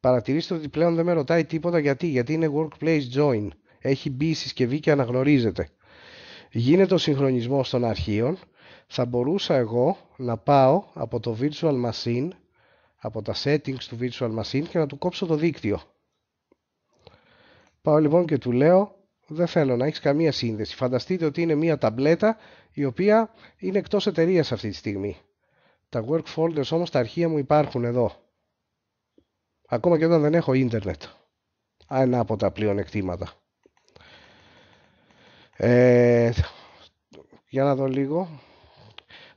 Παρατηρήστε ότι πλέον δεν με ρωτάει τίποτα γιατί, γιατί είναι workplace join. Έχει μπει η συσκευή και αναγνωρίζεται. Γίνεται ο συγχρονισμός των αρχείων. Θα μπορούσα εγώ να πάω από το virtual machine, από τα settings του virtual machine και να του κόψω το δίκτυο. Πάω λοιπόν και του λέω δεν θέλω να έχεις καμία σύνδεση. Φανταστείτε ότι είναι μια ταμπλέτα η οποία είναι εκτός εταιρείας αυτή τη στιγμή. Τα work folders όμως τα αρχεία μου υπάρχουν εδώ. Ακόμα και όταν δεν έχω ίντερνετ. Ένα από τα πλεονεκτήματα. Ε, για να δω λίγο.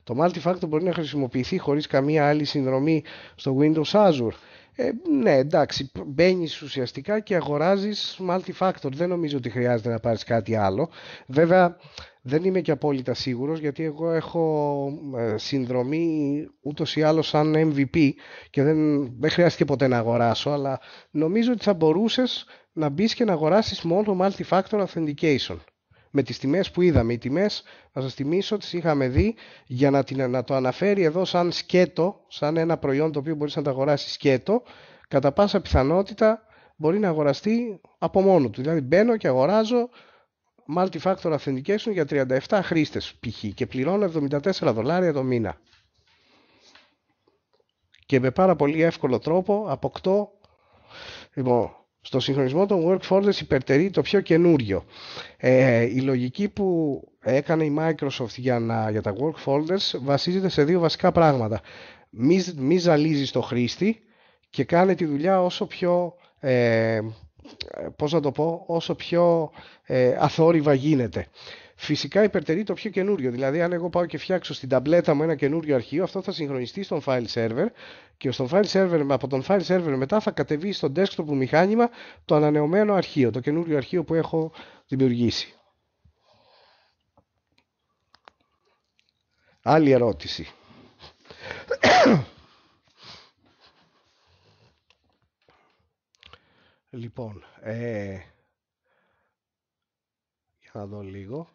Το multifactor μπορεί να χρησιμοποιηθεί χωρίς καμία άλλη συνδρομή στο Windows Azure. Ε, ναι, εντάξει, μπαίνεις ουσιαστικά και αγοράζεις multifactor. Δεν νομίζω ότι χρειάζεται να πάρεις κάτι άλλο. Βέβαια, δεν είμαι και απόλυτα σίγουρος γιατί εγώ έχω ε, συνδρομή ούτως ή άλλως σαν MVP και δεν, δεν χρειάστηκε ποτέ να αγοράσω αλλά νομίζω ότι θα μπορούσες να μπεις και να αγοράσεις μόνο multi-factor authentication με τις τιμές που είδαμε. Οι τιμές, θα σας θυμίσω, τις είχαμε δει για να, την, να το αναφέρει εδώ σαν σκέτο, σαν ένα προϊόν το οποίο μπορείς να το αγοράσεις σκέτο, κατά πάσα πιθανότητα μπορεί να αγοραστεί από μόνο του. Δηλαδή μπαίνω και αγοράζω multi-factor authentication για 37 χρήστες π.χ. και πληρώνω 74 δολάρια το μήνα. Και με πάρα πολύ εύκολο τρόπο αποκτώ λοιπόν, στο συγχρονισμό των folders υπερτερεί το πιο καινούριο. Ε, η λογική που έκανε η Microsoft για, να, για τα work folders βασίζεται σε δύο βασικά πράγματα. Μη, μη ζαλίζεις το χρήστη και κάνε τη δουλειά όσο πιο ε, ε, πώς να το πω, όσο πιο ε, αθόρυβα γίνεται. Φυσικά υπερτερεί το πιο καινούριο. Δηλαδή, αν εγώ πάω και φτιάξω στην ταμπλέτα μου ένα καινούριο αρχείο, αυτό θα συγχρονιστεί στον file server και στον file server, από τον file server μετά θα κατεβεί στο desktop που μηχάνημα το ανανεωμένο αρχείο, το καινούριο αρχείο που έχω δημιουργήσει. Άλλη ερώτηση. Λοιπόν, ε, για να δω λίγο.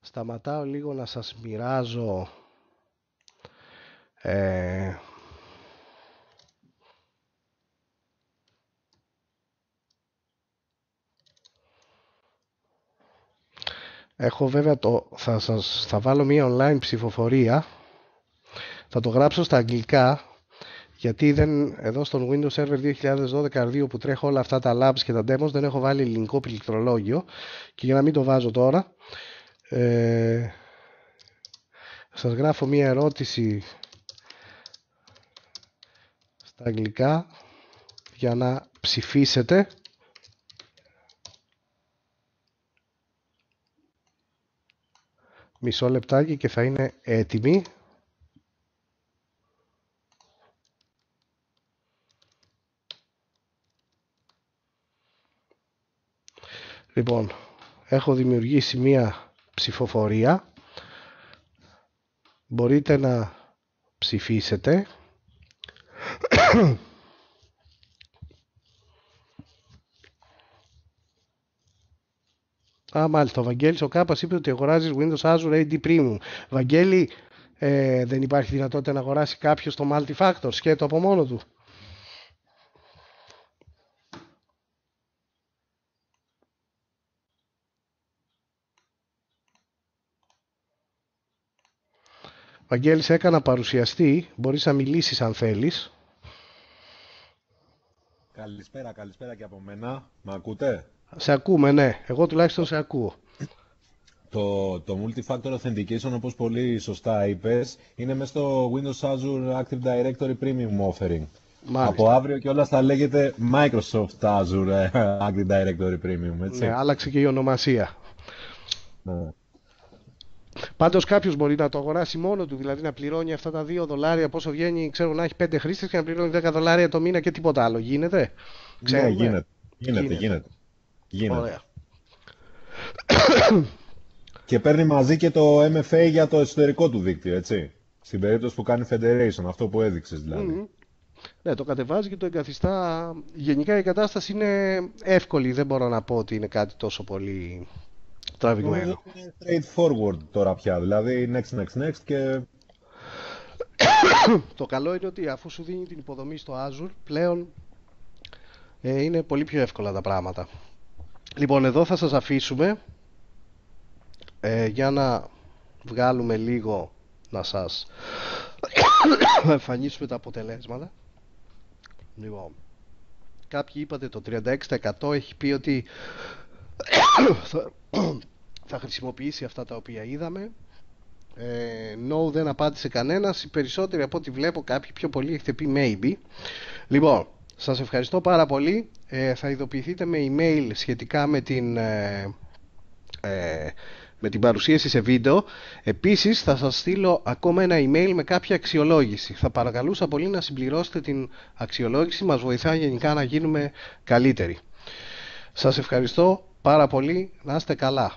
Σταματάω λίγο να σας μοιράζω ε, Έχω βέβαια το, θα, σας, θα βάλω μια online ψηφοφορία. Θα το γράψω στα αγγλικά γιατί δεν, εδώ στον Windows Server 2012 R2 που τρέχω όλα αυτά τα labs και τα demos δεν έχω βάλει ελληνικό πληκτρολόγιο και για να μην το βάζω τώρα ε, σας γράφω μία ερώτηση στα αγγλικά για να ψηφίσετε μισό λεπτάκι και θα είναι έτοιμη Λοιπόν, έχω δημιουργήσει μία ψηφοφορία. Μπορείτε να ψηφίσετε. Α, μάλιστα. Ο Βαγγέλης ο Κάπας είπε ότι αγοράζεις Windows Azure AD Premium. Βαγγέλη, ε, δεν υπάρχει δυνατότητα να αγοράσει κάποιος το Multifactor, σκέτο από μόνο του. Βαγγέλης, σε έκανα παρουσιαστή. Μπορείς να μιλήσεις αν θέλεις. Καλησπέρα, καλησπέρα και από μένα. Με ακούτε? Σε ακούμε, ναι. Εγώ τουλάχιστον σε ακούω. Το, το Multi-Factor Authentication, όπως πολύ σωστά είπες, είναι μέσα στο Windows Azure Active Directory Premium Offering. Μάλιστα. Από αύριο και όλα θα λέγεται Microsoft Azure Active Directory Premium, έτσι. Ναι, άλλαξε και η ονομασία. Ναι. Πάντως κάποιος μπορεί να το αγοράσει μόνο του, δηλαδή να πληρώνει αυτά τα 2 δολάρια πόσο βγαίνει, ξέρω να έχει 5 χρήστες και να πληρώνει 10 δολάρια το μήνα και τίποτα άλλο. Γίνεται. Ξέρω, Ναι, γίνεται. Γίνεται, γίνεται. γίνεται. Ωραία. και παίρνει μαζί και το MFA για το εσωτερικό του δίκτυο, έτσι. Στην περίπτωση που κάνει Federation, αυτό που έδειξες δηλαδή. Ναι, το κατεβάζει και το εγκαθιστά. Γενικά η κατάσταση είναι εύκολη. Δεν μπορώ να πω ότι είναι κάτι τόσο πολύ είναι straight forward τώρα πια, δηλαδή next, next, next και... το καλό είναι ότι αφού σου δίνει την υποδομή στο Azure, πλέον ε, είναι πολύ πιο εύκολα τα πράγματα. Λοιπόν, εδώ θα σας αφήσουμε ε, για να βγάλουμε λίγο να σας εμφανίσουμε τα αποτελέσματα. Λοιπόν, κάποιοι είπατε το 36% έχει πει ότι θα, χρησιμοποιήσει αυτά τα οποία είδαμε ε, no δεν απάντησε κανένας οι περισσότεροι από ό,τι βλέπω κάποιοι πιο πολύ, έχετε πει maybe λοιπόν σας ευχαριστώ πάρα πολύ ε, θα ειδοποιηθείτε με email σχετικά με την ε, ε με την παρουσίαση σε βίντεο επίσης θα σας στείλω ακόμα ένα email με κάποια αξιολόγηση θα παρακαλούσα πολύ να συμπληρώσετε την αξιολόγηση μας βοηθά γενικά να γίνουμε καλύτεροι σας ευχαριστώ πάρα πολύ. Να είστε καλά.